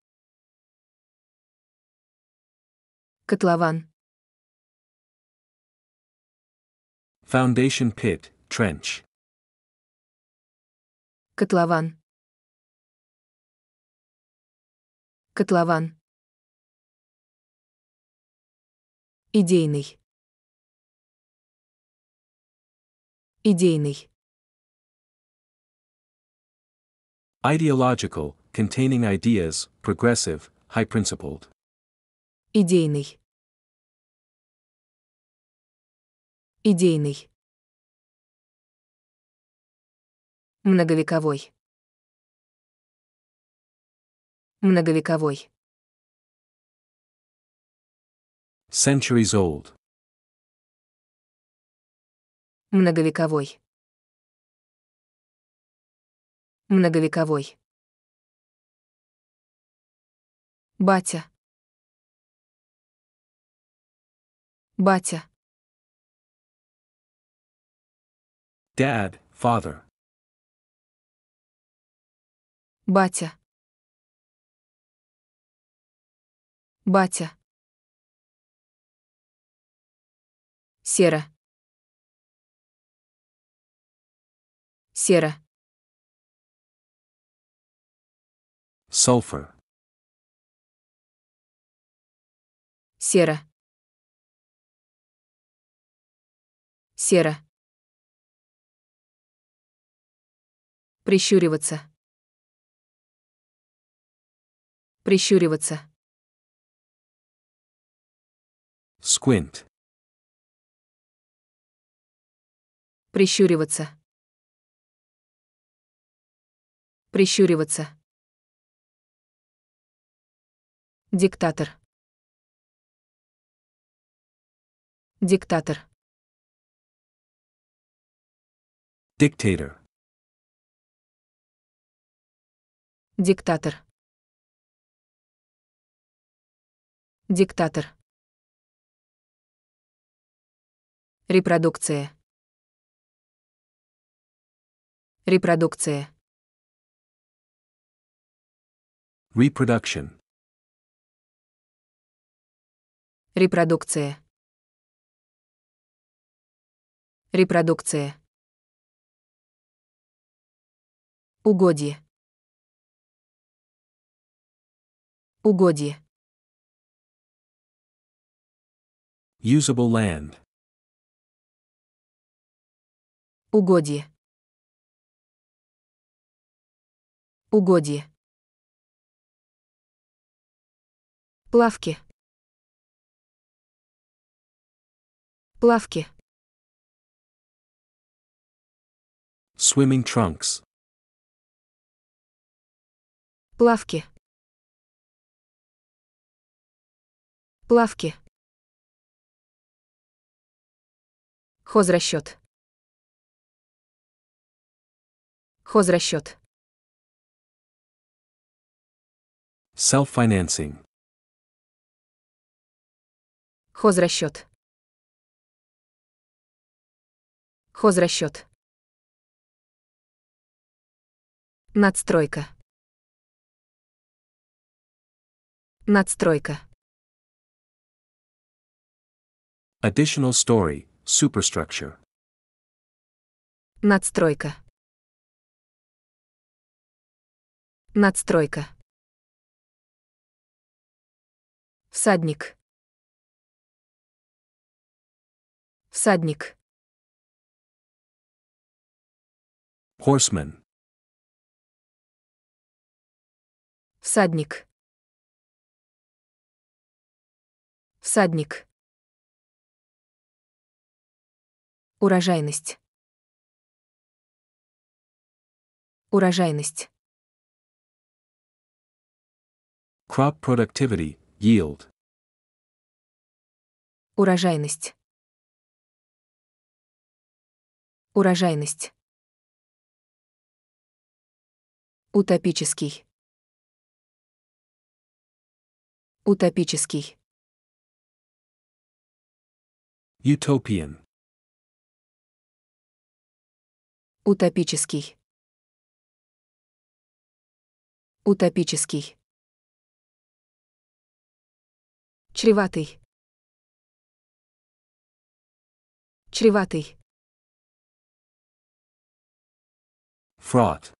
Котлован. Foundation pit, trench. Котлован. Котлован. Идейный. Идейный. Ideological, containing ideas, progressive, high-principled. Идейный. Идейный. Многовековой. Многовековой. Centuries old. Многовековой. Многовековой. Батя. Батя. Dad, father. Батя. Батя. Сера. Сера. Sulfur. Сера. Сера. Прищуриваться. Прищуриваться. Squint. Прищуриваться. Прищуриваться. Диктатор. Диктатор. Dictator. Диктатор. Диктатор. Репродукция. Репродукция. Reproduction. Репродукция. Репродукция. Угодье. Угодье. Usable land. Угодье. Угодье. Плавки. Плавки. Swimming trunks. Плавки. Плавки. Хозрасчет. Хозрасчет. Self-financing. Хозрасчет. Хозрасчет. Надстройка. Надстройка. Additional story, superstructure. Надстройка. Надстройка. Всадник. Всадник. Horseman. Всадник. Всадник. Урожайность. Урожайность. Crop productivity, yield. Урожайность. Урожайность. Утопический. Утопический. Utopian. Утопический. Утопический. Чреватый. Чреватый. Fraud.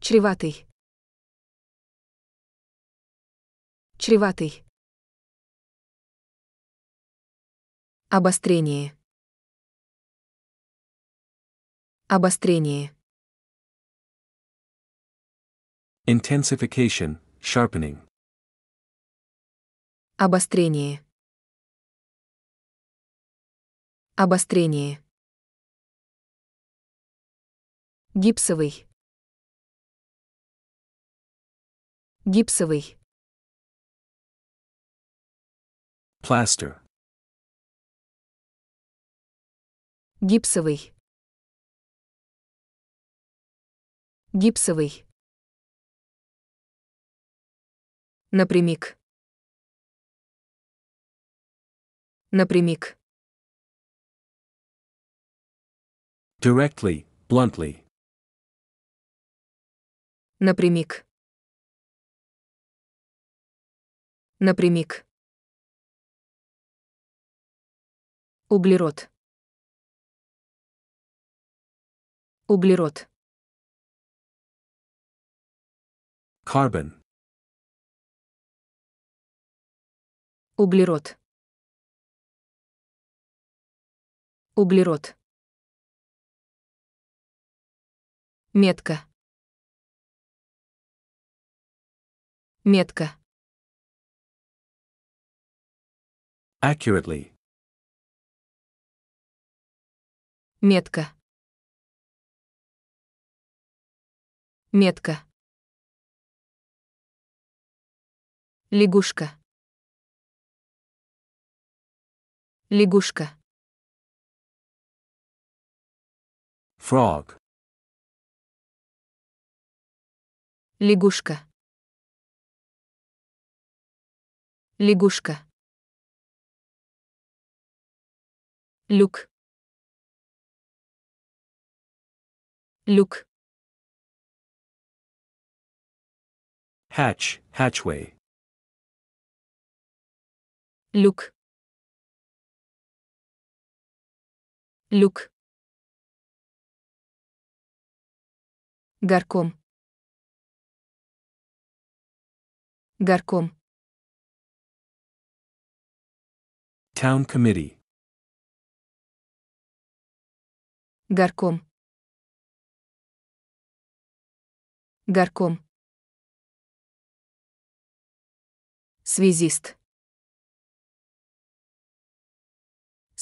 Чреватый. Чреватый. Обострение. Обострение. Intensification, sharpening. Обострение. Обострение. Гипсовый. Гипсовый. Plaster. Гипсовый. Гипсовый. Напрямик. Напрямик. Directly, bluntly. Напрямик. Напрямик. Углерод. Углерод. Carbon. Углерод. Углерод. Метка. Метка. Accurately. Метка. Метка. Лягушка. Лягушка. Frog. Лягушка. Лягушка. Люк. Люк. Hatch, hatchway люк люк горком горком Town Committee. Горком. Горком. Связист.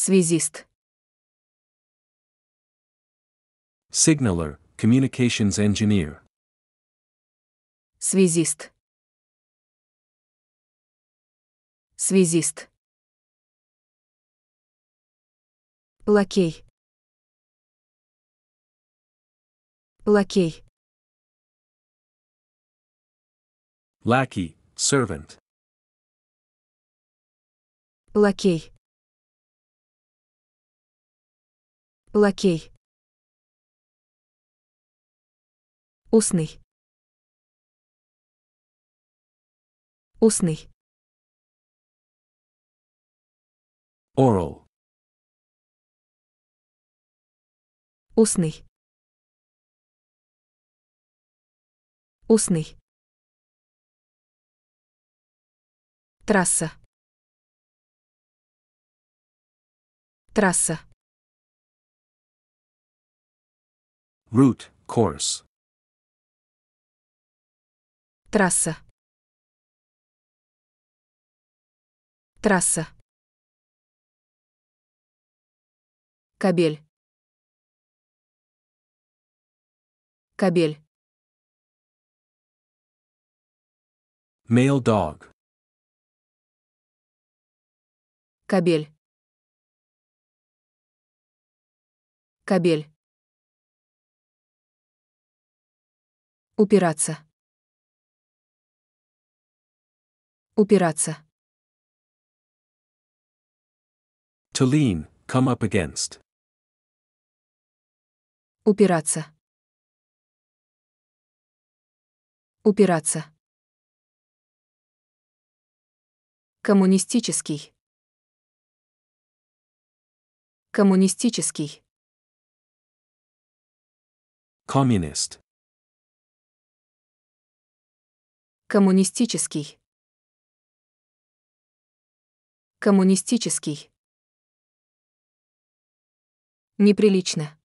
Связист. Signaler, communications engineer. Связист. Связист. Лакей. Лакей. Lackey, servant. Лакей. Лакей. Устный. Устный. Oral. Устный. Устный. Трасса. Трасса. Route, course. Трасса. Трасса. Кабель. Кабель. Male dog. Кабель. Кабель. Упираться. Упираться. To lean, come up against. Упираться. Упираться. Коммунистический. Коммунистический. Communist. Коммунистический. Коммунистический. Неприлично.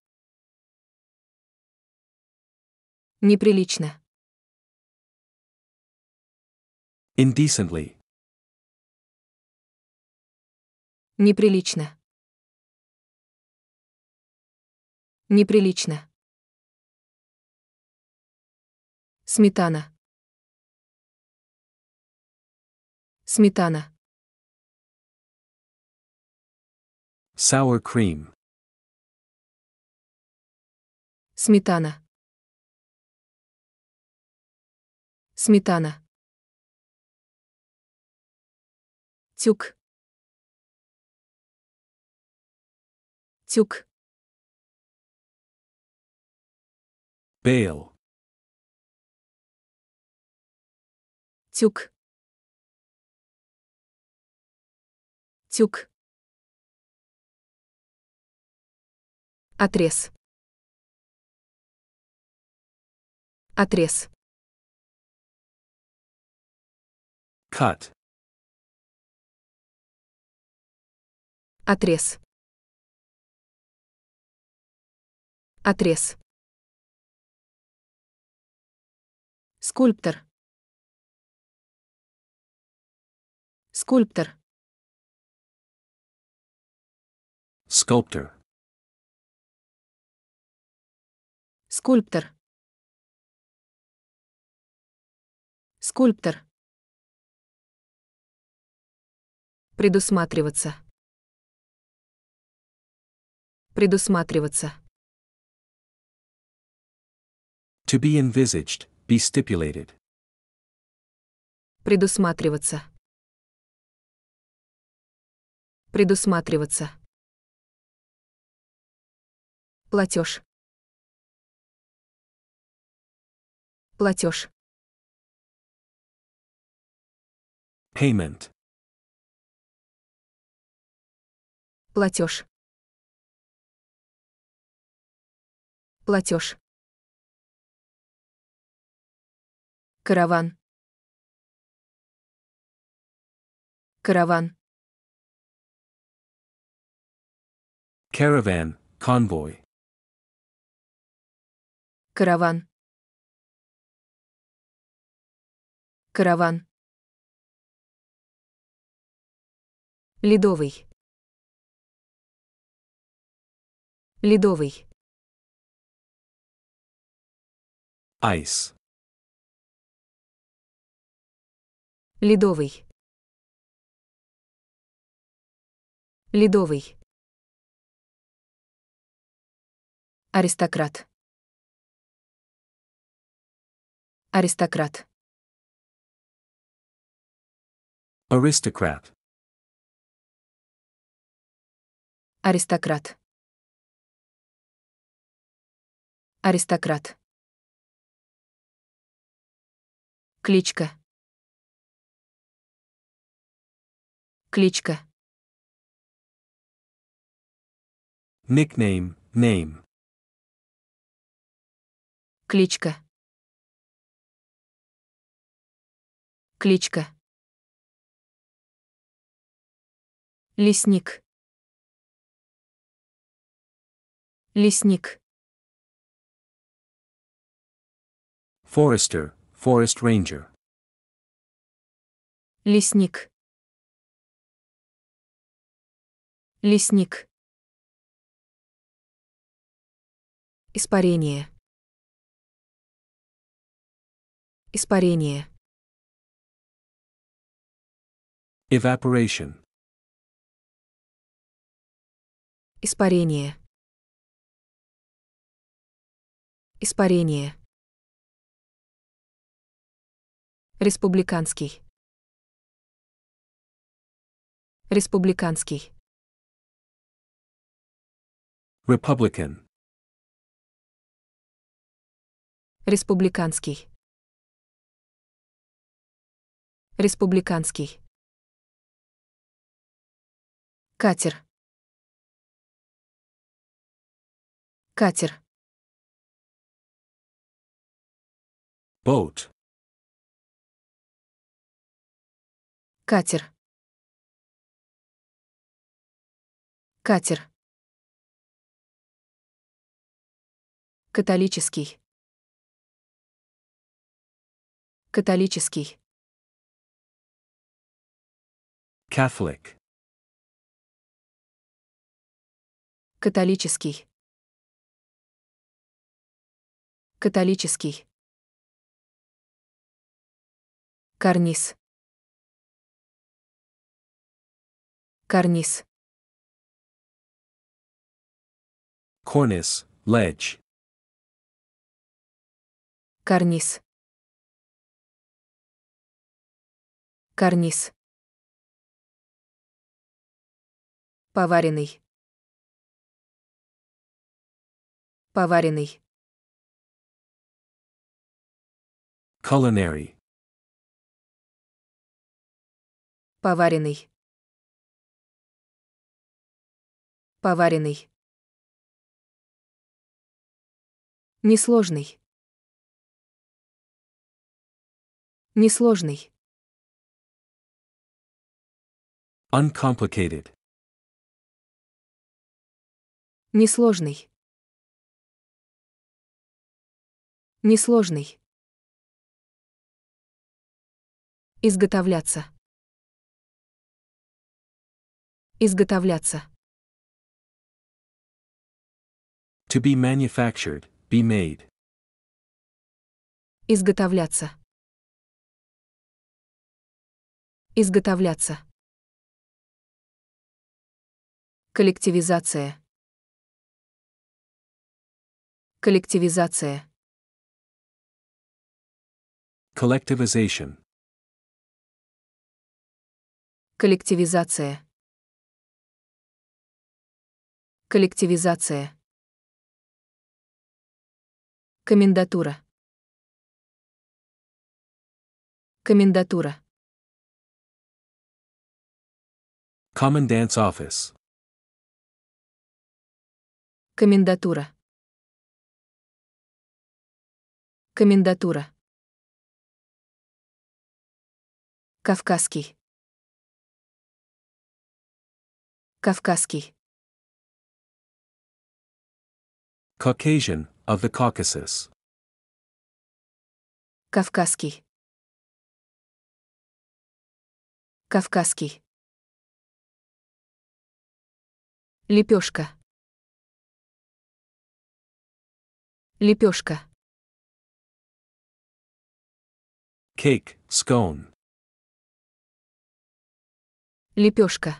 Неприлично. Indecently. Неприлично. Неприлично. Сметана. Сметана. Sour cream. Сметана. Сметана. Тюк. Тюк. Бейл. Тюк. Тюк. Отрез. Отрез. Cut. Отрез. Отрез. Скульптор. Скульптор. Скульптор. Скульптор. Скульптор. Предусматриваться. Предусматриваться. To be envisaged, be stipulated. Предусматриваться. Предусматриваться платеж платеж payment платеж платеж караван караван caravan convoy Караван. Караван. Ледовый. Ледовый. Айс. Ледовый. Ледовый. Аристократ. Аристократ. Аристократ. Аристократ. Аристократ. Кличка. Кличка. Nickname, name. Кличка. Кличка. Лесник. Лесник. Forester, Forest Ranger. Лесник. Лесник. Испарение. Испарение. Evaporation. Испарение. Испарение. Республиканский. Республиканский. Republican. Республиканский. Республиканский. Катер. Катер. Boat. Катер. Катер. Католический. Католический. Catholic. Католический. Католический. Карниз. Карниз. Cornice, ledge. Карниз. Карниз. Поваренный. Поваренный. Culinary. Поваренный. Поваренный. Несложный. Несложный. Uncomplicated. Несложный. Несложный. Изготовляться. Изготовляться. To be manufactured, be made. Изготовляться. Изготовляться. Коллективизация. Коллективизация. Collectivization. Коллективизация. Коллективизация. Комендатура. Комендатура. Commandant's office. Комендатура. Комендатура. Кавказский. Кавказский. Caucasian, of the Caucasus. Кавказский. Кавказский. Лепешка. Лепешка. Cake, scone. Лепешка.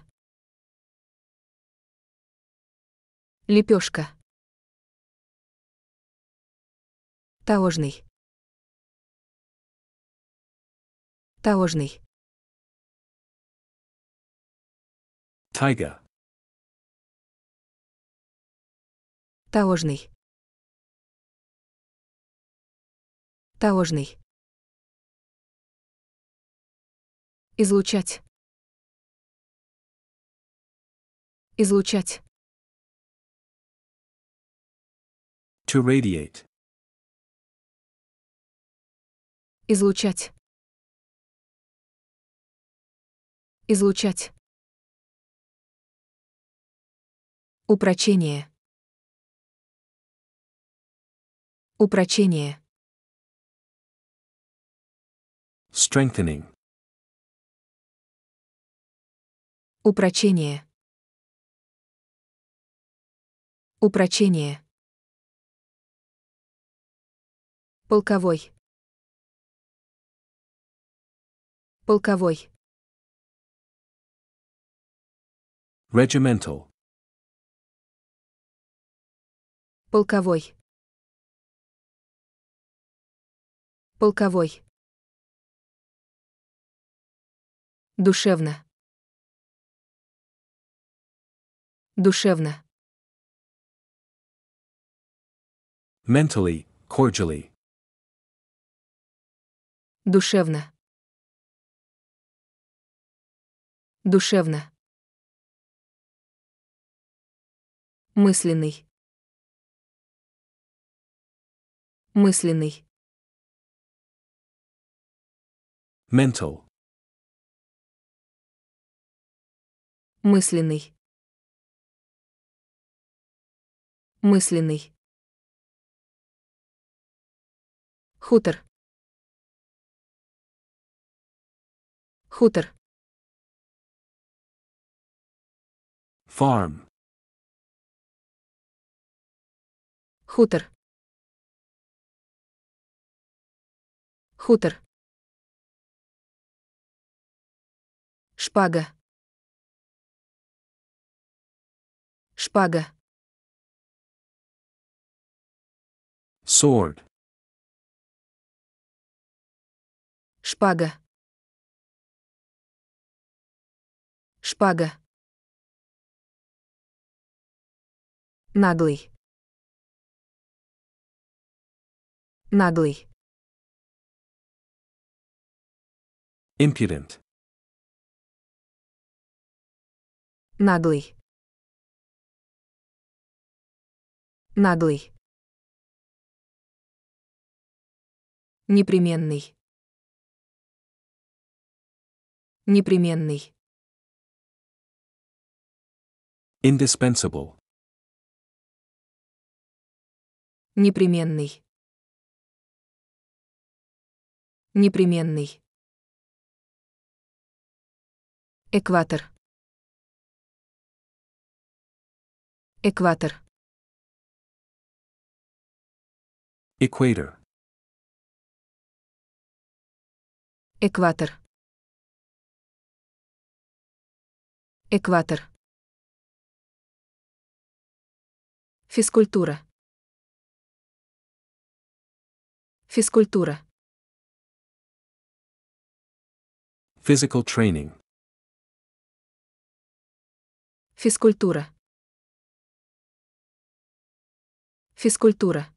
Лепешка. Таожный. Таожный. Тайга. Таожный. Таожный. Излучать. Излучать. To radiate. Излучать. Излучать. Упрочение. Упрочение. Strengthening. Упрочение. Упрочение. Полковой. Полковой. Regimental. Полковой. Полковой. Душевно. Душевно. mentally, cordially. Душевно. Душевно. Мысленный. Мысленный. Mental. Мысленный. Мысленный. Хутор. Хутор. Farm. Хутор. Хутор. Шпага. Шпага. Sword. Шпага. Шпага. Наглый. Наглый. Impudent. Наглый. Наглый. Непременный. непременный. Indispensable. Непременный. Непременный. Экватор. Экватор. Equator. Экватор. Экватор. Физкультура. Физкультура. Physical training. Физкультура. Физкультура.